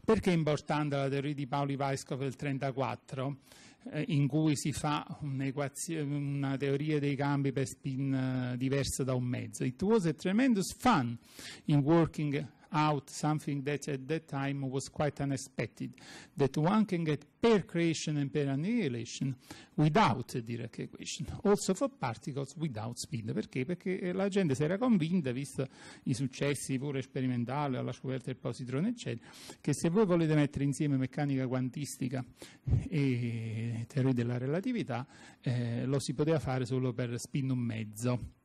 perché è importante la teoria di Pauli Weisskopf del 1934? Eh, in cui si fa una teoria dei cambi per spin eh, diversa da un mezzo. It was a tremendous fun in working out something that at that time was quite unexpected, that one can get per creation and per annihilation without a Dirac equation, also for particles without spin. Perché? Perché eh, la gente si era convinta, visto i successi pure sperimentali alla scoperta del positrone, eccetera, che se voi volete mettere insieme meccanica quantistica e teoria della relatività, eh, lo si poteva fare solo per spin un mezzo.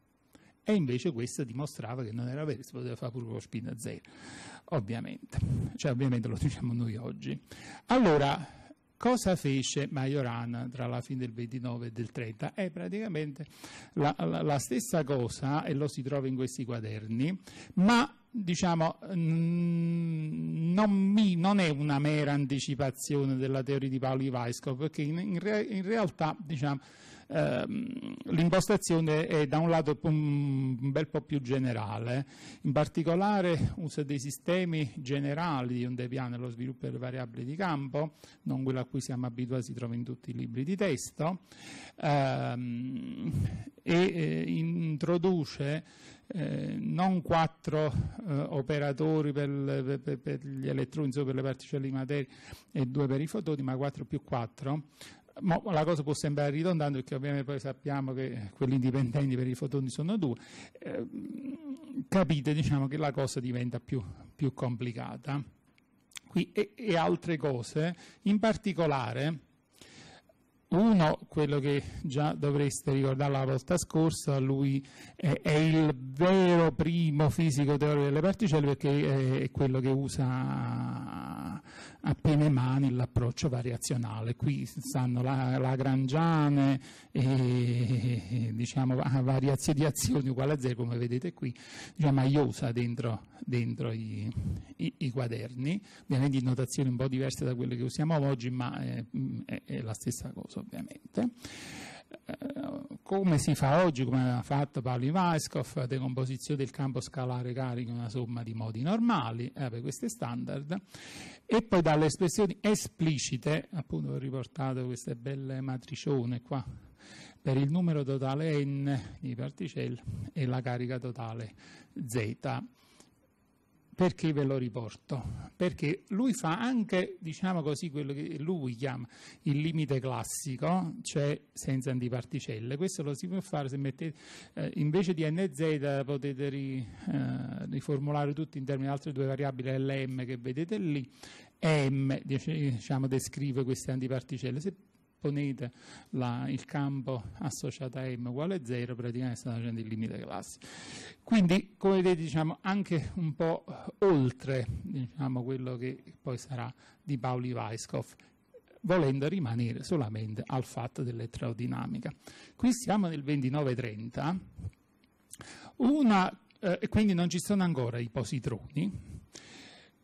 E invece questo dimostrava che non era vero, si poteva fare pure con Spinazzola, ovviamente. Cioè, ovviamente lo diciamo noi oggi. Allora, cosa fece Majorana tra la fine del 29 e del 30? È eh, praticamente la, la, la stessa cosa, e lo si trova in questi quaderni, ma diciamo, mm, non, mi, non, è una mera anticipazione della teoria di Paolo Ivaisco, perché in, in, re, in realtà, diciamo, ehm, l'impostazione è da un lato un bel po' più generale, in particolare usa dei sistemi generali di un Debian nello sviluppo delle variabili di campo, non quello a cui siamo abituati, si trova in tutti i libri di testo, ehm, e eh, introduce eh, non quattro eh, operatori per, per, per, gli elettroni, per le particelle di materia e due per i fotoni, ma 4 più 4, Mo, la cosa può sembrare ridondante perché ovviamente poi sappiamo che quelli indipendenti per i fotoni sono due. Eh, capite diciamo, che la cosa diventa più, più complicata. Qui, e, e altre cose, in particolare uno, quello che già dovreste ricordare la volta scorsa, lui è, è il vero primo fisico teorico delle particelle perché è quello che usa a pene mani l'approccio variazionale. Qui stanno la, Lagrangiane e diciamo, variazioni di azioni uguale a zero, come vedete qui, diciamo aiosa dentro, dentro i, i, i, quaderni, ovviamente in notazioni un po' diverse da quelle che usiamo oggi, ma è, è, è la stessa cosa ovviamente. Eh, come si fa oggi, come aveva fatto Paolo Ivaskov, decomposizione del campo scalare carico in una somma di modi normali, eh, per questi standard, e poi dalle espressioni esplicite, appunto ho riportato queste belle matricione qua, per il numero totale n di particelle e la carica totale z. Perché ve lo riporto? Perché lui fa anche, diciamo così, quello che lui chiama il limite classico, cioè senza antiparticelle. Questo lo si può fare se mettete, eh, invece di NZ potete ri, eh, riformulare tutto in termini di altre due variabili, LM che vedete lì, M diciamo, descrive queste antiparticelle. Se ponete la, il campo associato a m uguale a 0, praticamente sta facendo il limite classe. Quindi, come vedete, diciamo, anche un po' oltre diciamo, quello che poi sarà di Pauli-Weisskopf, volendo rimanere solamente al fatto dell'eletrodinamica. Qui siamo nel 2930, una, eh, quindi non ci sono ancora i positroni,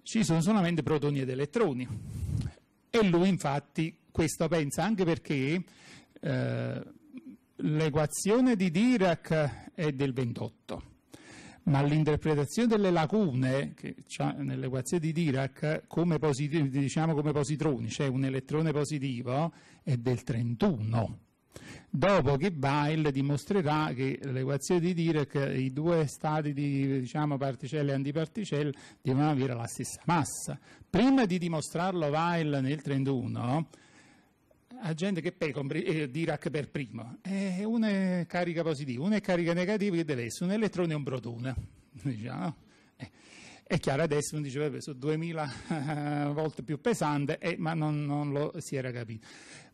ci sono solamente protoni ed elettroni. E lui infatti questo pensa, anche perché eh, l'equazione di Dirac è del 28, ma l'interpretazione delle lacune che c'è nell'equazione di Dirac, come, posit- diciamo come positroni, cioè un elettrone positivo, è del 31 dopo che Weil dimostrerà che l'equazione di Dirac, i due stati di diciamo, particelle e antiparticelle devono avere la stessa massa. Prima di dimostrarlo Weil nel 31, agente che peca eh, di per primo. E eh, una è carica positiva, uno è carica negativa che deve essere un elettrone e un protone. *laughs* Diciamo. Eh, è chiaro adesso, uno dice, vabbè, sono 2000 eh, volte più pesante, eh, ma non, non, lo si era capito.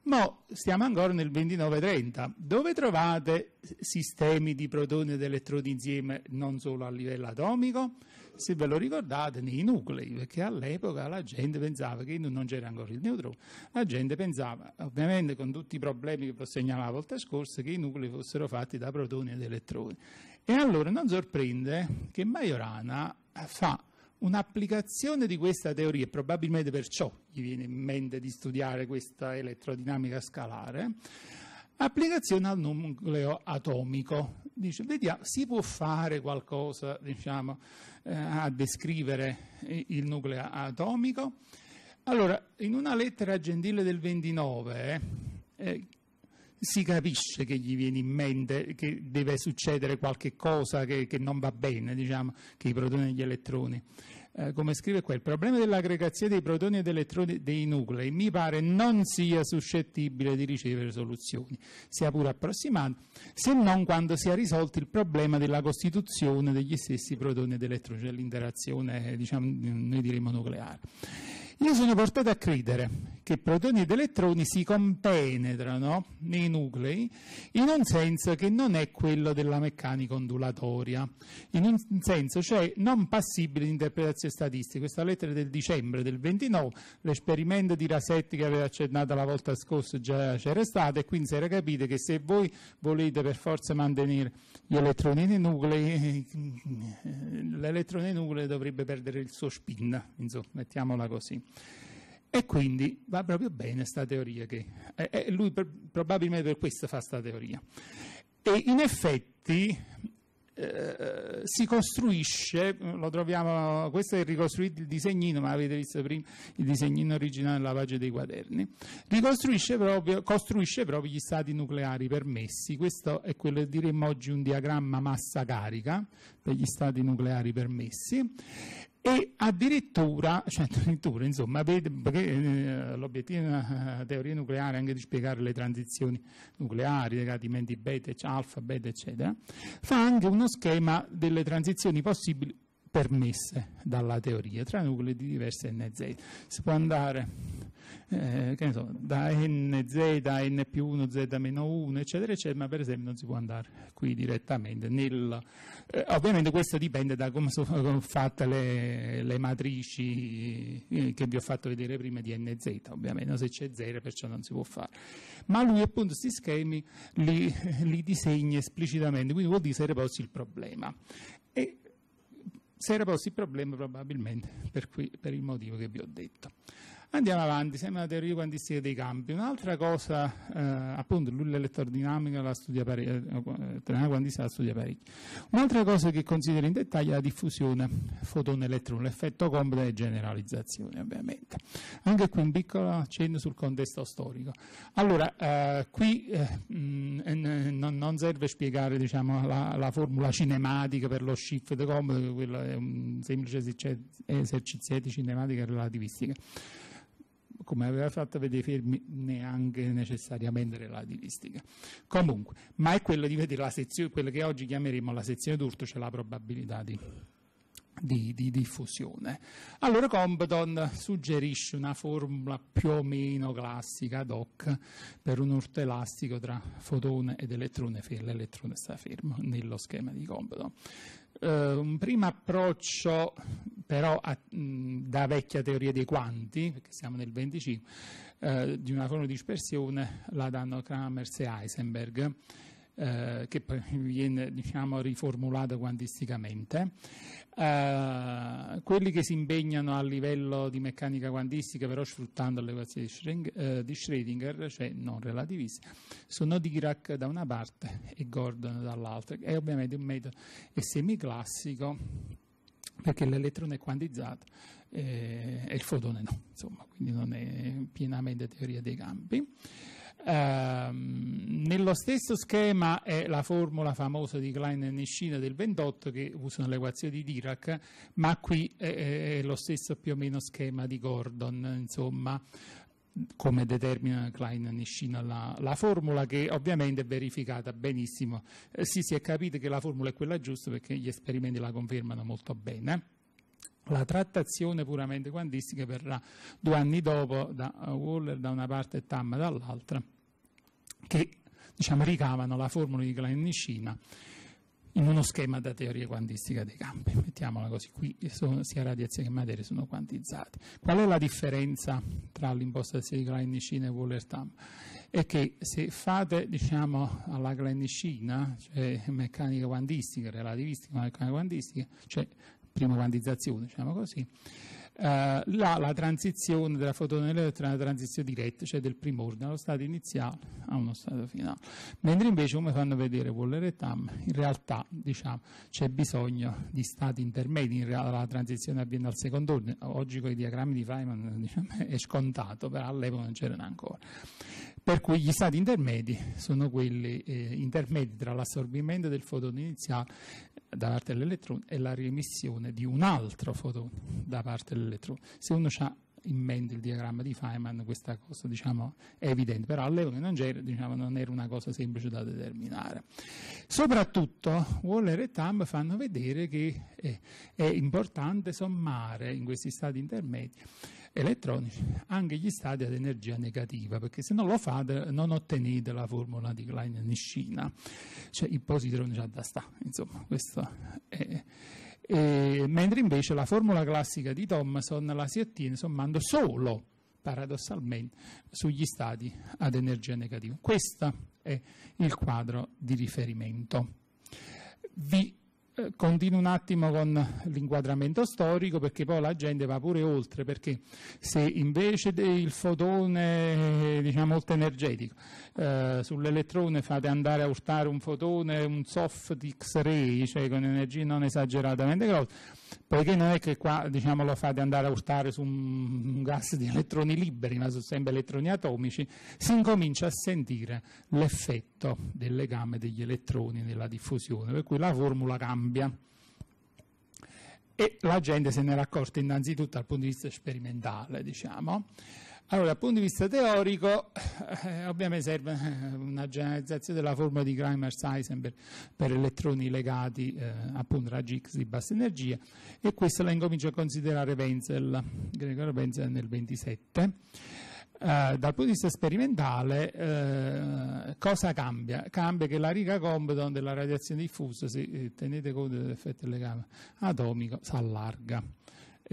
Ma stiamo ancora nel 2930, dove trovate sistemi di protoni ed elettroni insieme non solo a livello atomico? se ve lo ricordate, nei nuclei, perché all'epoca la gente pensava che non c'era ancora il neutrone, la gente pensava, ovviamente con tutti i problemi che vi ho segnalato la volta scorsa, che i nuclei fossero fatti da protoni ed elettroni. E allora non sorprende che Majorana fa un'applicazione di questa teoria, e probabilmente perciò gli viene in mente di studiare questa elettrodinamica scalare, applicazione al nucleo atomico. Dice, vediamo, si può fare qualcosa, diciamo, eh, a descrivere il nucleo atomico. Allora, in una lettera a Gentile del 29 eh, si capisce che gli viene in mente che deve succedere qualche cosa che, che non va bene, diciamo, che i protoni e gli elettroni eh, come scrive qua, il problema dell'aggregazione dei protoni ed elettroni dei nuclei mi pare non sia suscettibile di ricevere soluzioni, sia pure approssimato, se non quando sia risolto il problema della costituzione degli stessi protoni ed elettroni, cioè l'interazione, eh, diciamo, noi diremmo nucleare. Io sono portato a credere che protoni ed elettroni si compenetrano nei nuclei in un senso che non è quello della meccanica ondulatoria, in un senso cioè non passibile di interpretazione statistica. Questa lettera del dicembre del 29, l'esperimento di Rasetti che aveva accennato la volta scorsa già c'era stato e quindi si era capito che se voi volete per forza mantenere gli elettroni nei nuclei, eh, l'elettrone nei nuclei dovrebbe perdere il suo spin, insomma, mettiamola così. E quindi va proprio bene questa teoria che eh, eh, lui per, probabilmente per questo fa questa teoria. E in effetti eh, si costruisce, mm, lo troviamo, questo è ricostruito il disegnino, ma avete visto prima il disegnino originale della pagina dei quaderni, ricostruisce proprio, costruisce proprio gli stati nucleari permessi, questo è quello che diremmo oggi un diagramma massa carica degli stati nucleari permessi e addirittura, cioè addirittura insomma, perché eh, l'obiettivo della eh, teoria nucleare è anche di spiegare le transizioni nucleari, i gradimenti beta, alfa, beta, eccetera, fa anche uno schema delle transizioni possibili permesse dalla teoria tra nuclei di diverse NZ. Si può andare eh, che ne so, da NZ a N più 1, Z meno 1, eccetera, eccetera, ma per esempio non si può andare qui direttamente. Nel, eh, ovviamente questo dipende da come sono fatte le, le matrici eh, che vi ho fatto vedere prima di NZ, ovviamente, no, se c'è 0 perciò non si può fare. Ma lui appunto questi schemi li, *laughs* li disegna esplicitamente, quindi vuol dire se reposi il problema. E, se era posto il problema probabilmente per, cui, per, il motivo che vi ho detto. Andiamo avanti, siamo alla teoria quantistica dei campi. Un'altra cosa, eh, appunto, lui l'elettrodinamica eh, la studia parecchio, quantistica Un'altra cosa che considera in dettaglio è la diffusione fotone-elettrone, l'effetto compito e generalizzazione, ovviamente. Anche qui un piccolo accenno sul contesto storico. Allora, eh, qui eh, mh, non, serve spiegare diciamo, la, la, formula cinematica per lo shift compito, quello è un semplice esercizio di cinematica relativistica come aveva fatto a vedere i fermi neanche necessariamente relativistica. Comunque, ma è quello di vedere la sezione, quella che oggi chiameremo la sezione d'urto, c'è la probabilità di, di, di, diffusione. Allora Compton suggerisce una formula più o meno classica ad hoc per un urto elastico tra fotone ed elettrone, l'elettrone sta fermo nello schema di Compton eh, un primo approccio però a, mh, da vecchia teoria dei quanti, perché siamo nel 25, eh, di una forma di dispersione la danno Kramers e Heisenberg eh, che poi *laughs* viene diciamo, riformulato quantisticamente, eh, quelli che si impegnano a livello di meccanica quantistica però sfruttando l'equazione eh, di Schrödinger, cioè non relativista, sono Dirac da una parte e Gordon dall'altra, è ovviamente un metodo semiclassico perché l'elettrone è quantizzato eh, e il fotone no, insomma, quindi non è pienamente teoria dei campi. Ehm, nello stesso schema è la formula famosa di Klein e Nishina del 28 che usano l'equazione di Dirac, ma qui è, lo stesso più o meno schema di Gordon, insomma come determina Klein Nishina la, la, formula che ovviamente è verificata benissimo. Eh, sì, si è capito che la formula è quella giusta perché gli esperimenti la confermano molto bene. La trattazione puramente quantistica verrà due anni dopo da Waller da una parte e Tam dall'altra che diciamo, ricavano la formula di klein in uno schema da teoria quantistica dei campi. Mettiamola così, qui sono, sia radiazione che materia sono quantizzate. Qual è la differenza tra l'impostazione di klein e Wooler-Tam? È che se fate, diciamo, alla klein cioè meccanica quantistica, relativistica, meccanica quantistica, cioè prima quantizzazione, diciamo così, eh, là la transizione della fotone elettrica è una transizione diretta, cioè del primo ordine, dallo stato iniziale a uno stato finale. Mentre invece, come fanno vedere Waller e Tam, in realtà diciamo, c'è bisogno di stati intermedi, in realtà la transizione avviene al secondo ordine. Oggi con i diagrammi di Feynman diciamo, è scontato, però all'epoca non c'erano ancora. Per cui gli stati intermedi sono quelli eh, intermedi tra l'assorbimento del fotone iniziale da parte dell'elettrone e la riemissione di un altro fotone da parte dell'elettrone. Se uno ha in mente il diagramma di Feynman, questa cosa diciamo, è evidente, però all'epoca non, diciamo, non era una cosa semplice da determinare. Soprattutto Waller e Tam fanno vedere che è, eh, è importante sommare in questi stati intermedi elettronici anche gli stati ad energia negativa, perché se non lo fate non ottenete la formula di Klein-Nishina, cioè il positron già da sta, insomma, questo è e, mentre invece la formula classica di Thomson la si ottiene sommando solo, paradossalmente, sugli stati ad energia negativa. Questo è il quadro di riferimento. Vi continuo un attimo con l'inquadramento storico perché poi la gente va pure oltre perché se invece del fotone diciamo molto energetico eh, sull'elettrone fate andare a urtare un fotone un soft X-ray cioè con energie non esageratamente grosse poiché non è che qua diciamo, lo fate andare a urtare su un gas di elettroni liberi, ma su sempre elettroni atomici, si incomincia a sentire l'effetto del legame degli elettroni nella diffusione, per cui la formula cambia. E la gente se n'era accorta innanzitutto dal punto di vista sperimentale, diciamo. Allora, dal punto di vista teorico, eh, ovviamente serve una generalizzazione della formula di greimer seisenberg per elettroni legati eh, appunto raggi X di bassa energia e questa la incomincia a considerare Wenzel, Gregorio Wenzel nel 27. Eh, dal punto di vista sperimentale eh, cosa cambia? Cambia che la riga Compton della radiazione diffusa, se eh, tenete conto dell'effetto legame atomico, si allarga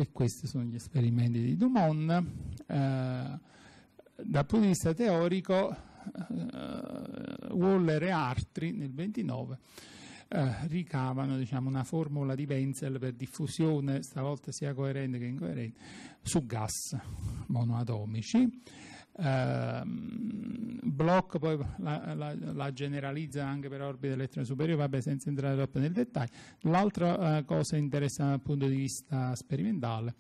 e questi sono gli esperimenti di Dumont. Eh, dal punto di vista teorico, eh, Waller e altri nel 29 eh, ricavano diciamo, una formula di Benzel per diffusione, stavolta sia coerente che incoerente, su gas monoatomici Ehm, Bloch poi la, la, la, generalizza anche per orbite elettrone superiori, vabbè, senza entrare troppo nel dettaglio. L'altra eh, cosa interessante dal punto di vista sperimentale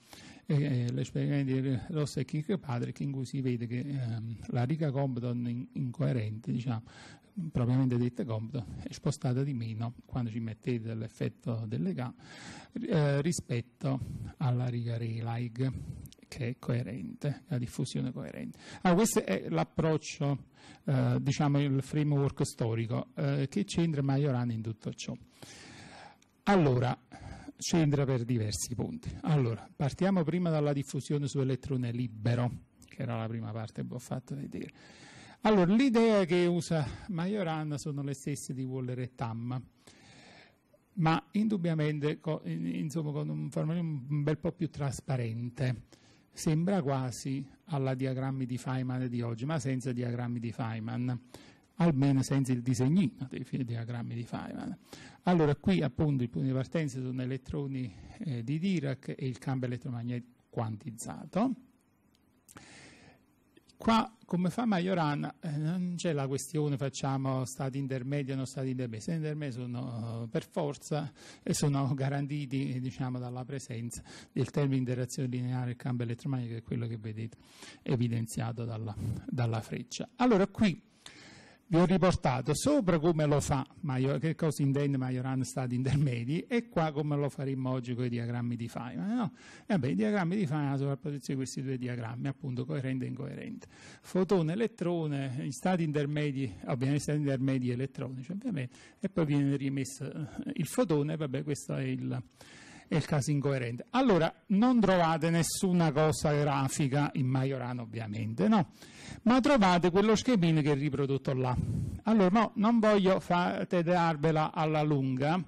è eh, eh l'esperimento di Ross e Kirkpatrick in cui si vede che ehm, la riga Compton in, incoerente, diciamo, propriamente detta Compton, è spostata di meno quando ci mettete l'effetto delle gambe eh, rispetto alla riga Rayleigh che è coerente, la diffusione coerente. Ah, questo è l'approccio, eh, diciamo il framework storico, eh, che c'entra Majorana in tutto ciò. Allora, c'entra per diversi punti. Allora, partiamo prima dalla diffusione su elettrone libero, che era la prima parte che ho fatto vedere. Allora, l'idea che usa Majorana sono le stesse di Waller e Tam ma indubbiamente insomma, con un formulismo un bel po' più trasparente sembra quasi alla diagrammi di Feynman di oggi, ma senza diagrammi di Feynman, almeno senza il disegnino dei diagrammi di Feynman. Allora qui appunto i punti di partenza sono elettroni eh, di Dirac e il campo elettromagnetico quantizzato. Qua come fa Majorana eh, non c'è la questione facciamo stati intermedi o non stati intermedi, stati intermedi sono eh, per forza e sono *laughs* garantiti diciamo, dalla presenza del termine interazione lineare del campo elettromagnetico che è quello che vedete evidenziato dalla, dalla freccia. Allora qui vi ho riportato sopra come lo fa, Maior, che cosa intende Majoran stati intermedi, e qua come lo faremmo oggi con i diagrammi di Feynman. No? Vabbè, i diagrammi di Feynman sono la posizione di questi due diagrammi, appunto coerente e incoerente. Fotone, elettrone, gli stati intermedi, ovviamente stati intermedi elettronici, ovviamente, e poi viene rimesso il fotone, vabbè, questo è il è il caso incoerente. Allora, non trovate nessuna cosa grafica in Majorano, ovviamente, no? Ma trovate quello schemino che è riprodotto là. Allora, no, non voglio fa- tedarvela alla lunga.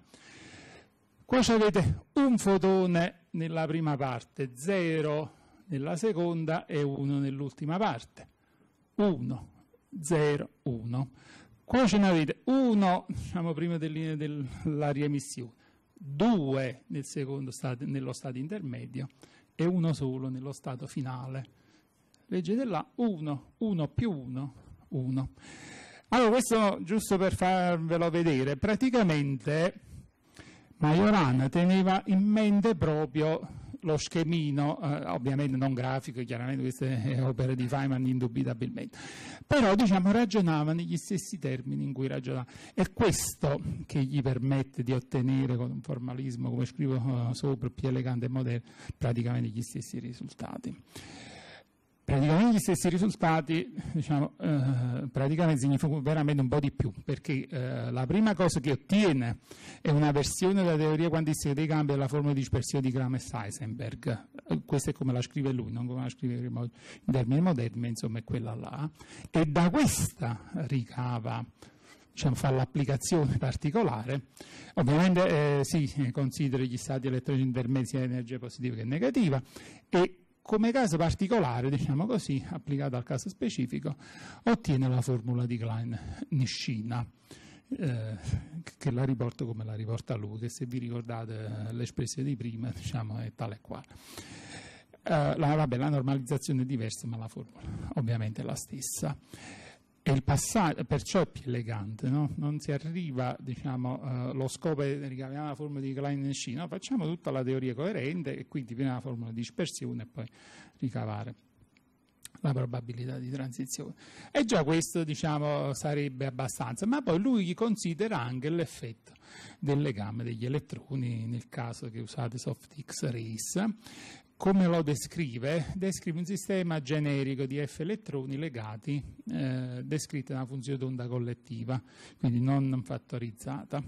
Qua avete un fotone nella prima parte, 0 nella seconda e 1 nell'ultima parte. 1, 0, 1. Qua ce ne avete uno, diciamo, prima della riemissione, due nel secondo stato, nello stato intermedio e uno solo nello stato finale. Legge dell'A, 1, 1 più 1, 1. Allora, questo giusto per farvelo vedere, praticamente Majorana teneva in mente proprio lo schemino, eh, ovviamente non grafico, chiaramente queste eh, opere di Feynman indubitabilmente, però diciamo ragionava negli stessi termini in cui ragionava. È questo che gli permette di ottenere con un formalismo, come scrivo eh, sopra, più elegante e moderno, praticamente gli stessi risultati praticamente gli stessi risultati, diciamo, eh, praticamente significa veramente un po' di più, perché eh, la prima cosa che ottiene è una versione della teoria quantistica dei campi della formula di dispersione di Gram e heisenberg eh, Questa è come la scrive lui, non come la scriveremo in termini moderni, ma insomma è quella là. E da questa ricava diciamo, fa l'applicazione particolare. Ovviamente eh, si sì, considera gli stati elettronici intermedi sia energia positiva che negativa e come caso particolare, diciamo così, applicato al caso specifico, ottiene la formula di Klein-Nishina. Eh, che la riporto come la riporta lui, che se vi ricordate eh, l'espressione di prima diciamo, è tale e quale. Eh, la, vabbè, la normalizzazione è diversa, ma la formula ovviamente è la stessa. E il passaggio, perciò è più elegante, no? non si arriva, diciamo, eh, lo scopo è richiamare la formula di Klein-Sci, no? facciamo tutta la teoria coerente e quindi prima la formula di dispersione e poi ricavare la probabilità di transizione. E già questo, diciamo, sarebbe abbastanza, ma poi lui considera anche l'effetto del legame degli elettroni nel caso che usate soft X rays come lo descrive? Descrive un sistema generico di F elettroni legati, eh, descritti da una funzione d'onda collettiva, quindi non fattorizzata.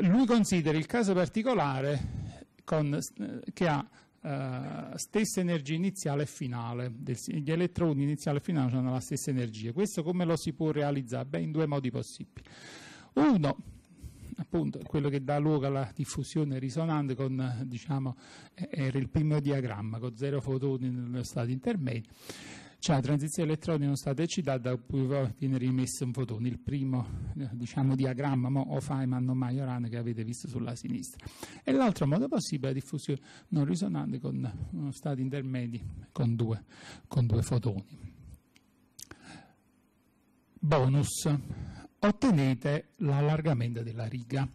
Lui considera il caso particolare con, eh, che ha Uh, stessa energia iniziale e finale, gli elettroni iniziale e finale hanno la stessa energia. Questo come lo si può realizzare? Beh, in due modi possibili. Uno, appunto quello che dà luogo alla diffusione risonante con, diciamo, era il primo diagramma con zero fotoni nello stato intermedio. Cioè la transizione elettronica in uno stato eccitato da viene rimesso un fotone, il primo eh, diciamo, diagramma mo, o Feynman non Majorana che avete visto sulla sinistra. E l'altro modo possibile è la diffusione non risonante con uno stato intermedio con due, con due fotoni. Bonus ottenete l'allargamento della riga.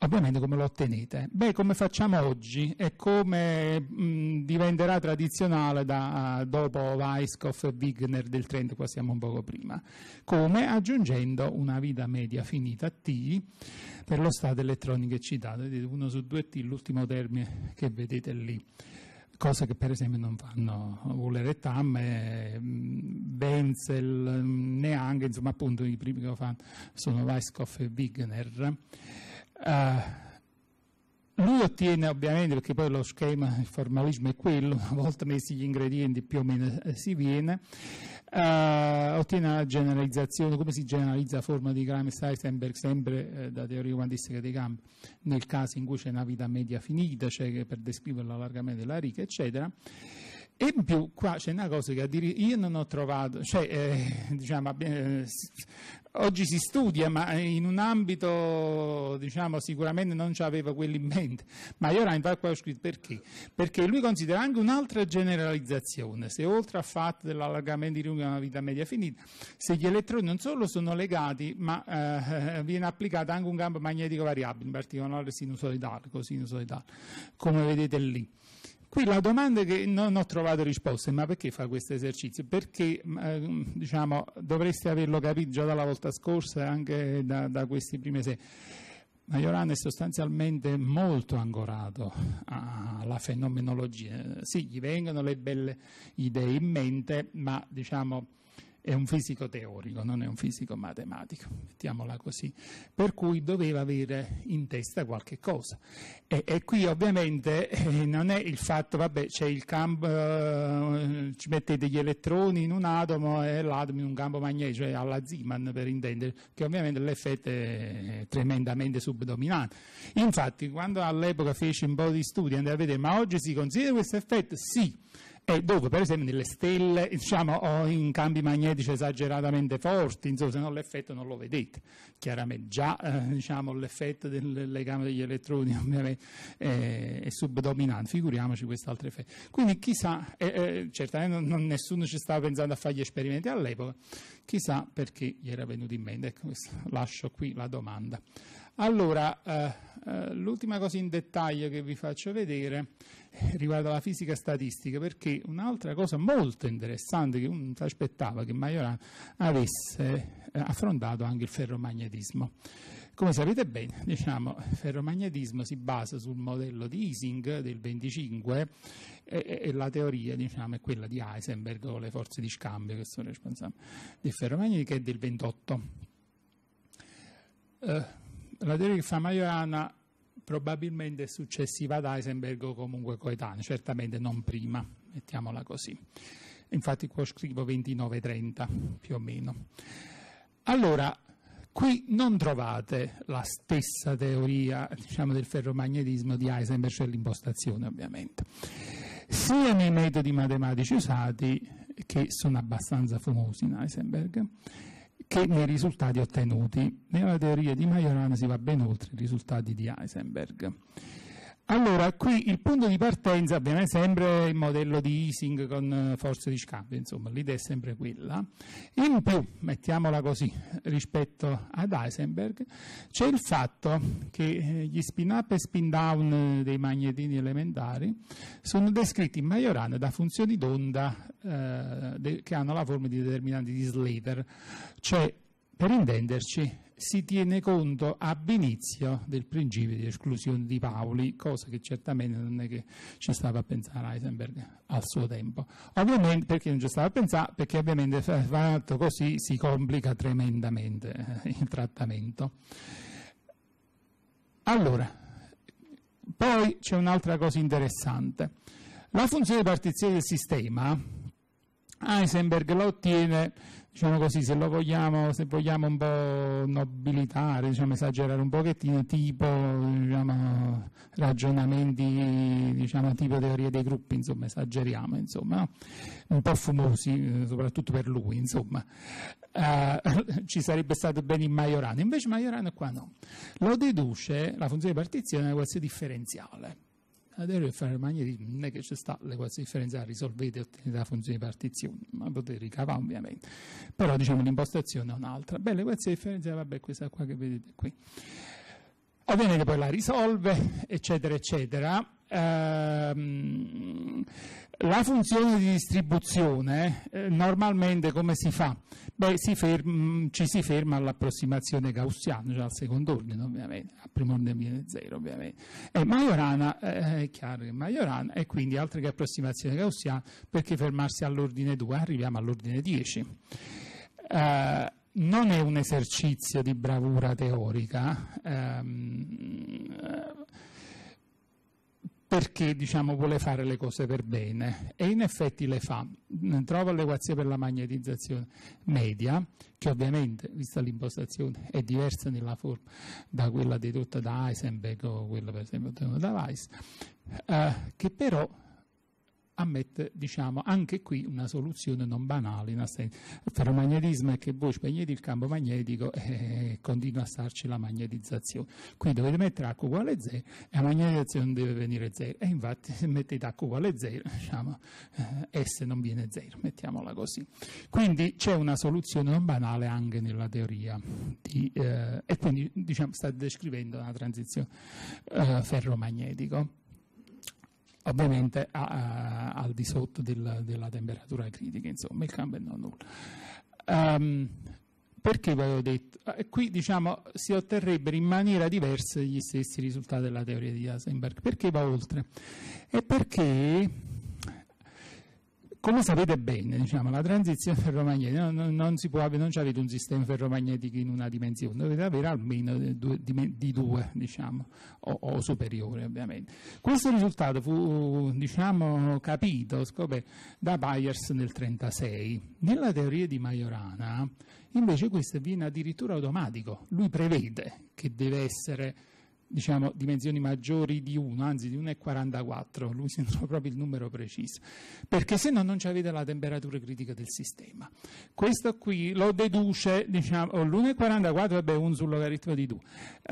Ovviamente come lo ottenete? Beh, come facciamo oggi e come mh, diventerà tradizionale da, dopo Weisskopf e Wigner del 30, qua siamo un poco prima. Come? Aggiungendo una vita media finita T per lo stato elettronico eccitato, vedete 1 su 2T, l'ultimo termine che vedete lì cosa che per esempio non fanno Uller e Tam, mm, Wenzel, mm, Neanche, insomma appunto i primi che lo fanno sono Weisskopf e Wigner. Uh, lui ottiene ovviamente, perché poi lo schema, il formalismo è quello, una volta messi gli ingredienti più o meno eh, si viene, eh, ottiene la generalizzazione, come si generalizza la forma di Gram-Steinberg sempre eh, da teoria quantistica dei campi, nel caso in cui c'è una vita media finita, cioè per descriverla largamente la ricca, eccetera. E in più qua c'è una cosa che io non ho trovato, cioè eh, diciamo, eh, oggi si studia, ma in un ambito diciamo, sicuramente non ci aveva quello in mente. Ma io infatti qua ho scritto perché? Perché lui considera anche un'altra generalizzazione, se oltre al fatto dell'allargamento di lunga una vita media finita, se gli elettroni non solo sono legati, ma eh, viene applicato anche un campo magnetico variabile, in particolare sinusoidale, cosinusoidale, come vedete lì. Qui la domanda che non ho trovato risposte, ma perché fa questo esercizio? Perché mm, eh, diciamo, dovreste averlo capito già dalla volta scorsa e anche da, da, questi primi sei. Majorana è sostanzialmente molto ancorato alla fenomenologia. Sì, gli vengono le belle idee in mente, ma diciamo è un fisico teorico, non è un fisico matematico, mettiamola così, per cui doveva avere in testa qualche cosa. E, e qui ovviamente eh, non è il fatto, vabbè, c'è il campo, eh, ci mettete gli elettroni in un atomo e l'atomo in un campo magnetico, cioè alla Zeeman per intendere, che ovviamente l'effetto è tremendamente subdominante. Infatti quando all'epoca feci un po' di studi andai a vedere, ma oggi si considera questo effetto? Sì e dove per esempio nelle stelle diciamo, o in campi magnetici esageratamente forti, insomma se no l'effetto non lo vedete, chiaramente già eh, diciamo, l'effetto del legame degli elettroni *laughs* è, è subdominante, figuriamoci questo altro effetto. Quindi chissà, eh, eh, certamente non, nessuno ci stava pensando a fare gli esperimenti all'epoca, chissà perché gli era venuto in mente, ecco, lascio qui la domanda. Allora, eh, eh, l'ultima cosa in dettaglio che vi faccio vedere eh, riguarda la fisica statistica, perché un'altra cosa molto interessante che uno si aspettava che Majorana avesse eh, affrontato anche il ferromagnetismo. Come sapete bene, diciamo, il ferromagnetismo si basa sul modello di Ising del 25 e, e la teoria diciamo, è quella di Heisenberg o le forze di scambio che sono responsabili del ferromagnetismo, che è del 28. Uh, eh, la teoria che fa Majorana probabilmente successiva ad Heisenberg o comunque coetanea, certamente non prima, mettiamola così. Infatti qua scrivo 29-30 più o meno. Allora, qui non trovate la stessa teoria diciamo, del ferromagnetismo di Heisenberg, cioè l'impostazione ovviamente, sia nei metodi matematici usati, che sono abbastanza famosi in Heisenberg, che nei risultati ottenuti. Nella teoria di Majorana si va ben oltre i risultati di Heisenberg. Allora, qui il punto di partenza viene sempre il modello di easing con eh, forza di scambio, insomma, l'idea è sempre quella. In più, mettiamola così, rispetto ad Heisenberg, c'è il fatto che eh, gli spin up e spin down eh, dei magnetini elementari sono descritti in Majorana da funzioni d'onda eh, che hanno la forma di determinanti di Slater, cioè per intenderci, si tiene conto ab inizio del principio di esclusione di Pauli, cosa che certamente non è che ci stava a pensare Heisenberg al suo tempo. Ovviamente perché non ci stava a pensare? Perché ovviamente fatto così si complica tremendamente eh, il trattamento. Allora, poi c'è un'altra cosa interessante. La funzione di partizione del sistema Heisenberg la ottiene diciamo così, se lo vogliamo, se vogliamo un po' nobilitare, diciamo, esagerare un pochettino, tipo diciamo, ragionamenti, diciamo, tipo teorie dei gruppi, insomma, esageriamo, insomma, no? un po' fumosi, eh, soprattutto per lui, insomma. Uh, *laughs* ci sarebbe stato bene in Maiorano, invece Maiorano qua no. Lo deduce la funzione di partizione da qualsiasi differenziale. Adesso il manieri non è che ci sta le quasi differenza, risolvete e ottenete la funzione di partizione, ma potete ricavare ovviamente. Però diciamo l'impostazione è un'altra. Beh, le quasi differenza, vabbè, questa qua che vedete qui. Ovviamente poi la risolve, eccetera, eccetera. Ehm, la funzione di distribuzione eh, normalmente come si fa? Beh, si ferma, mm, ci si ferma all'approssimazione gaussiana, cioè al secondo ordine, ovviamente, al primo ordine viene zero, ovviamente. È eh, Majorana, eh, è chiaro che è Majorana, e quindi altre che approssimazione gaussiana, perché fermarsi all'ordine 2, arriviamo all'ordine 10. Eh, non è un esercizio di bravura teorica, ehm, perché diciamo, vuole fare le cose per bene e in effetti le fa. Trova l'equazione per la magnetizzazione media, che ovviamente, vista l'impostazione, è diversa nella forma da quella dedotta da Heisenberg o quella per esempio ottenuta da Weiss, eh, che però ammette diciamo, anche qui una soluzione non banale. Il ferromagnetismo è che voi spegnete il campo magnetico e eh, continua a starci la magnetizzazione. Qui dovete mettere acqua uguale 0 e la magnetizzazione deve venire zero. E infatti se mettete acqua uguale 0, diciamo, eh, S non viene zero, mettiamola così. Quindi c'è una soluzione non banale anche nella teoria. Di, eh, e quindi diciamo, state descrivendo una transizione eh, ferromagnetica ovviamente a, a, al di sotto del, della temperatura critica, insomma il cambio è non nulla. Um, perché poi ho detto? Eh, qui diciamo si otterrebbero in maniera diversa gli stessi risultati della teoria di Heisenberg. Perché va oltre? È perché come sapete bene, diciamo, la transizione ferromagnetica non, non, può, non avete un sistema ferromagnetico in una dimensione, dovete avere almeno due, di, di, due, diciamo, o, o, superiore ovviamente. Questo risultato fu diciamo, capito, scoperto da Byers nel 1936. Nella teoria di Majorana invece questo viene addirittura automatico, lui prevede che deve essere diciamo, dimensioni maggiori di 1, anzi di 1,44, lui si trova proprio il numero preciso, perché se no non avete la temperatura critica del sistema. Questo qui lo deduce, diciamo, l'1,44 è 1 sul logaritmo di 2. Um,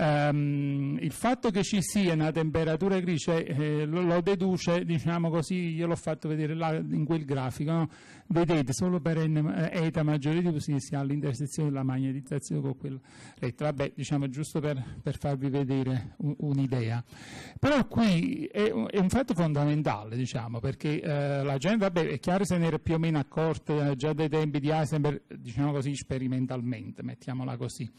ehm, il fatto che ci sia una temperatura grigia eh, lo, lo, deduce, diciamo così, io l'ho fatto vedere là in quel grafico, no? vedete, solo per n, eh, eta maggiore di 2 si, si ha l'intersezione della magnetizzazione con quella retta, Vabbè, diciamo giusto per, per farvi vedere un'idea. Però qui è un, fatto fondamentale, diciamo, perché eh, la gente, vabbè, è chiaro se ne era più o meno accorta già dai tempi di Eisenberg, diciamo così, sperimentalmente, mettiamola così.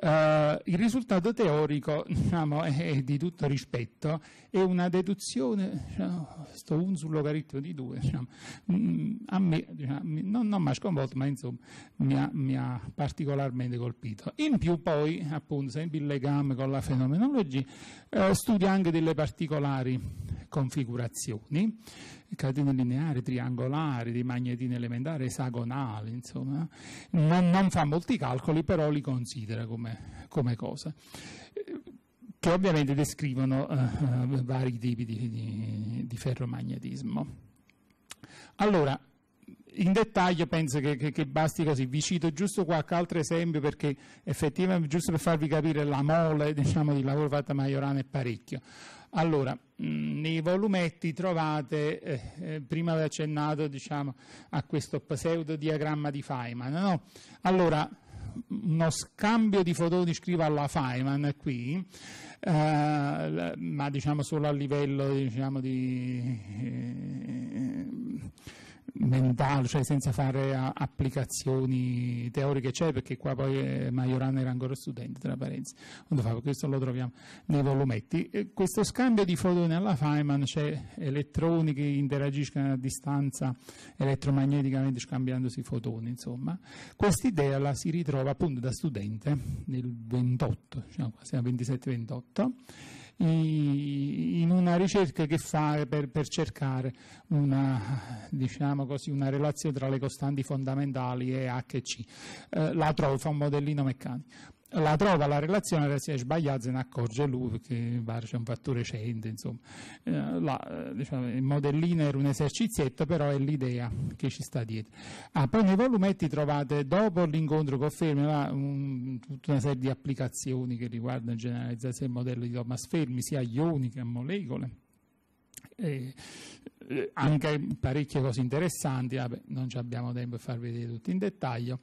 Uh, il risultato teorico *laughs* diciamo, è, è, di tutto rispetto, è una deduzione, diciamo, sto un sul logaritmo di 2, diciamo, mm, a me diciamo, non, non mi ha sconvolto, ma insomma mi ha, mi ha, particolarmente colpito. In più poi, appunto, sempre il legame con la fenomenologia, uh, studia anche delle particolari configurazioni catene lineari, triangolari, di magnetine elementari, esagonali, insomma. Non, non, fa molti calcoli, però li considera come, come cose che ovviamente descrivono eh, eh, vari tipi di, di, di ferromagnetismo. Allora, in dettaglio penso che, che, che, basti così, vi cito giusto qualche altro esempio perché effettivamente giusto per farvi capire la mole diciamo, di lavoro fatto a Maiorana è parecchio. Allora, nei volumetti trovate, eh, eh, prima avevo accennato diciamo, a questo pseudodiagramma di Feynman, no? allora uno scambio di fotoni scrivo alla Feynman qui, eh, ma diciamo solo a livello diciamo, di eh, mentale, cioè senza fare applicazioni teoriche, c'è cioè, perché qua poi eh, Majorana era ancora studente, tra parentesi, fa, questo lo troviamo nei volumetti. E questo scambio di fotoni alla Feynman cioè elettroni che interagiscono a distanza elettromagneticamente scambiandosi fotoni, insomma. Quest'idea la si ritrova appunto da studente nel 28, diciamo quasi 27-28 in una ricerca che fare per, per cercare una, diciamo così, una, relazione tra le costanti fondamentali E, H e C. Eh, la trovo, fa un modellino meccanico la trova la relazione si è sbagliata se ne accorge lui perché pare c'è un fattore recente insomma eh, la, eh, diciamo, il modellino era un esercizietto però è l'idea che ci sta dietro ah, poi nei volumetti trovate dopo l'incontro con Fermi un, mm, tutta una serie di applicazioni che riguardano generalizzazione del modello di Thomas Fermi sia ioni che molecole eh, eh, anche parecchie cose interessanti vabbè, non abbiamo tempo per farvi vedere tutto in dettaglio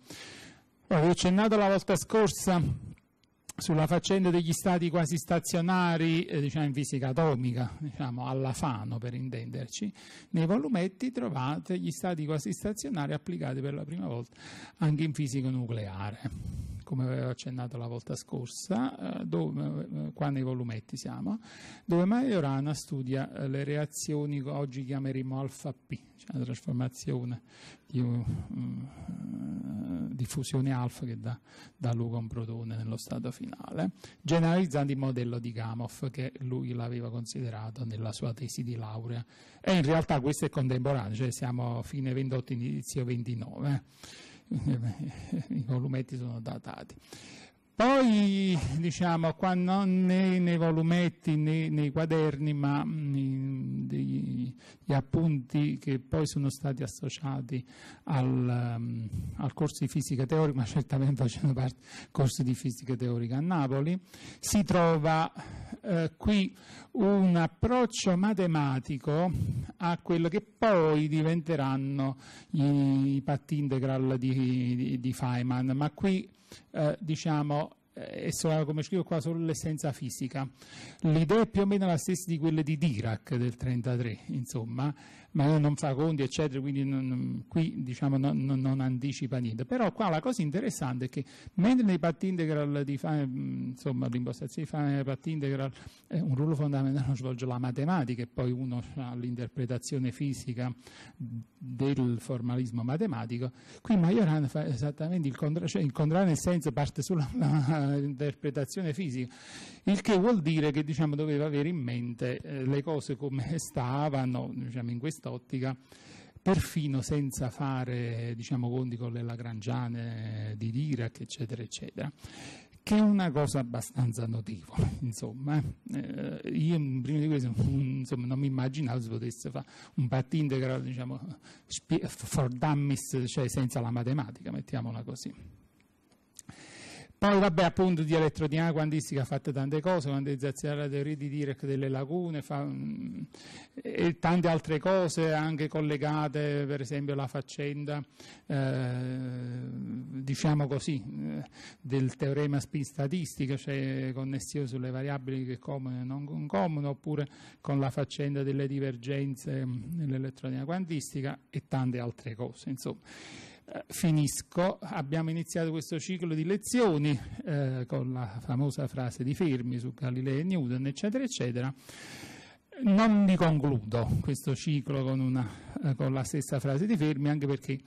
vi ho accennato la volta scorsa sulla faccenda degli stati quasi stazionari, eh, diciamo in fisica atomica, diciamo alla Fano per intenderci, nei volumetti trovate gli stati quasi stazionari applicati per la prima volta anche in fisica nucleare come avevo accennato la volta scorsa, eh, dove, eh, eh, qua nei volumetti siamo, dove Majorana studia le reazioni che oggi chiameremo alfa P, cioè la trasformazione di, um, mm, di fusione alfa che dà, dà, luogo a un protone nello stato finale, generalizzando il modello di Gamow che lui l'aveva considerato nella sua tesi di laurea. E in realtà questo è contemporaneo, cioè siamo fine 28 inizio 29. *laughs* i volumetti sono datati. Poi, diciamo, qua non né nei volumetti né nei quaderni, ma mh, mm, gli appunti che poi sono stati associati al, um, al corso di fisica teorica, *laughs* ma certamente facendo parte del corso di fisica teorica a Napoli, si trova eh, qui un approccio matematico a quello che poi diventeranno i, i path integral di, di, di Feynman, ma qui eh, diciamo, eh, e sono, come scrivo qua, solo l'essenza fisica. L'idea è più o meno la stessa di quelle di Dirac del 1933, insomma, ma non fa conti, eccetera, quindi non, non, qui diciamo, non, non, anticipa niente. Però qua la cosa interessante è che mentre nei path integral di fine, insomma, l'impostazione di fine path integral eh, un ruolo fondamentale lo svolge la matematica e poi uno ha l'interpretazione fisica del formalismo matematico, qui Majoran fa esattamente il contrario, cioè il contrario nel senso parte sull'interpretazione fisica, il che vuol dire che diciamo, doveva avere in mente eh, le cose come stavano diciamo, in questa questa ottica, perfino senza fare diciamo, conti con le Lagrangiane di Dirac, eccetera, eccetera che è una cosa abbastanza notevole, insomma. Eh, eh io prima di questo insomma, non mi immaginavo si potesse fare un patto integrale, diciamo, for dummies, cioè senza la matematica, mettiamola così. Poi vabbè appunto di elettrodinamica quantistica ha fatto tante cose, quantizzazione della teoria di Dirac delle lagune fa, mh, mm, e tante altre cose anche collegate per esempio alla faccenda eh, diciamo così eh, del teorema spin statistica, cioè connessione sulle variabili che comune e non comune oppure con la faccenda delle divergenze mm, nell'elettronica quantistica e tante altre cose insomma finisco. Abbiamo iniziato questo ciclo di lezioni eh, con la famosa frase di Fermi su Galileo e Newton, eccetera, eccetera. Non mi concludo questo ciclo con, una, eh, con la stessa frase di Fermi, anche perché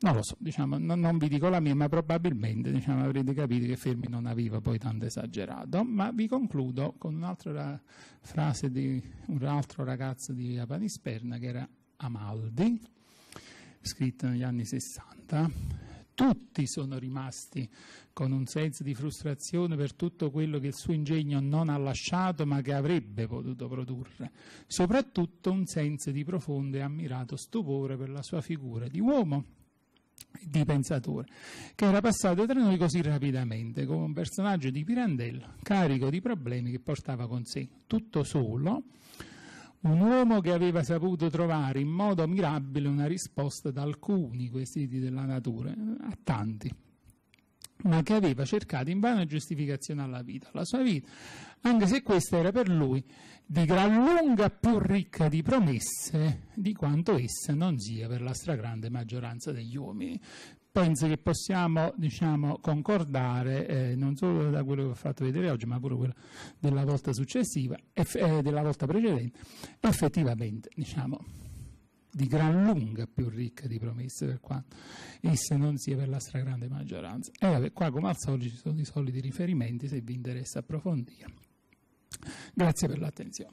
non lo so, diciamo, non, non, vi dico la mia, ma probabilmente diciamo, avrete capito che Fermi non aveva poi tanto esagerato. Ma vi concludo con un'altra frase di un altro ragazzo di Avanisperna che era Amaldi scritto negli anni 60, tutti sono rimasti con un senso di frustrazione per tutto quello che il suo ingegno non ha lasciato ma che avrebbe potuto produrre, soprattutto un senso di profondo e ammirato stupore per la sua figura di uomo e di pensatore, che era passato tra noi così rapidamente, come un personaggio di Pirandello, carico di problemi che portava con sé, tutto solo, un uomo che aveva saputo trovare in modo mirabile una risposta ad alcuni quesiti della natura, a tanti, ma che aveva cercato in vano giustificazione alla vita, alla sua vita, anche se questa era per lui di gran lunga più ricca di promesse di quanto essa non sia per la stragrande maggioranza degli uomini penso che possiamo diciamo, concordare eh, non solo da quello che ho fatto vedere oggi, ma pure quello della volta successiva, eff- eh, della volta precedente, effettivamente diciamo, di gran lunga più ricca di promesse per quanto esse non sia per la stragrande maggioranza. E vabbè, qua come al solito ci sono i soliti riferimenti se vi interessa approfondire. Grazie per l'attenzione.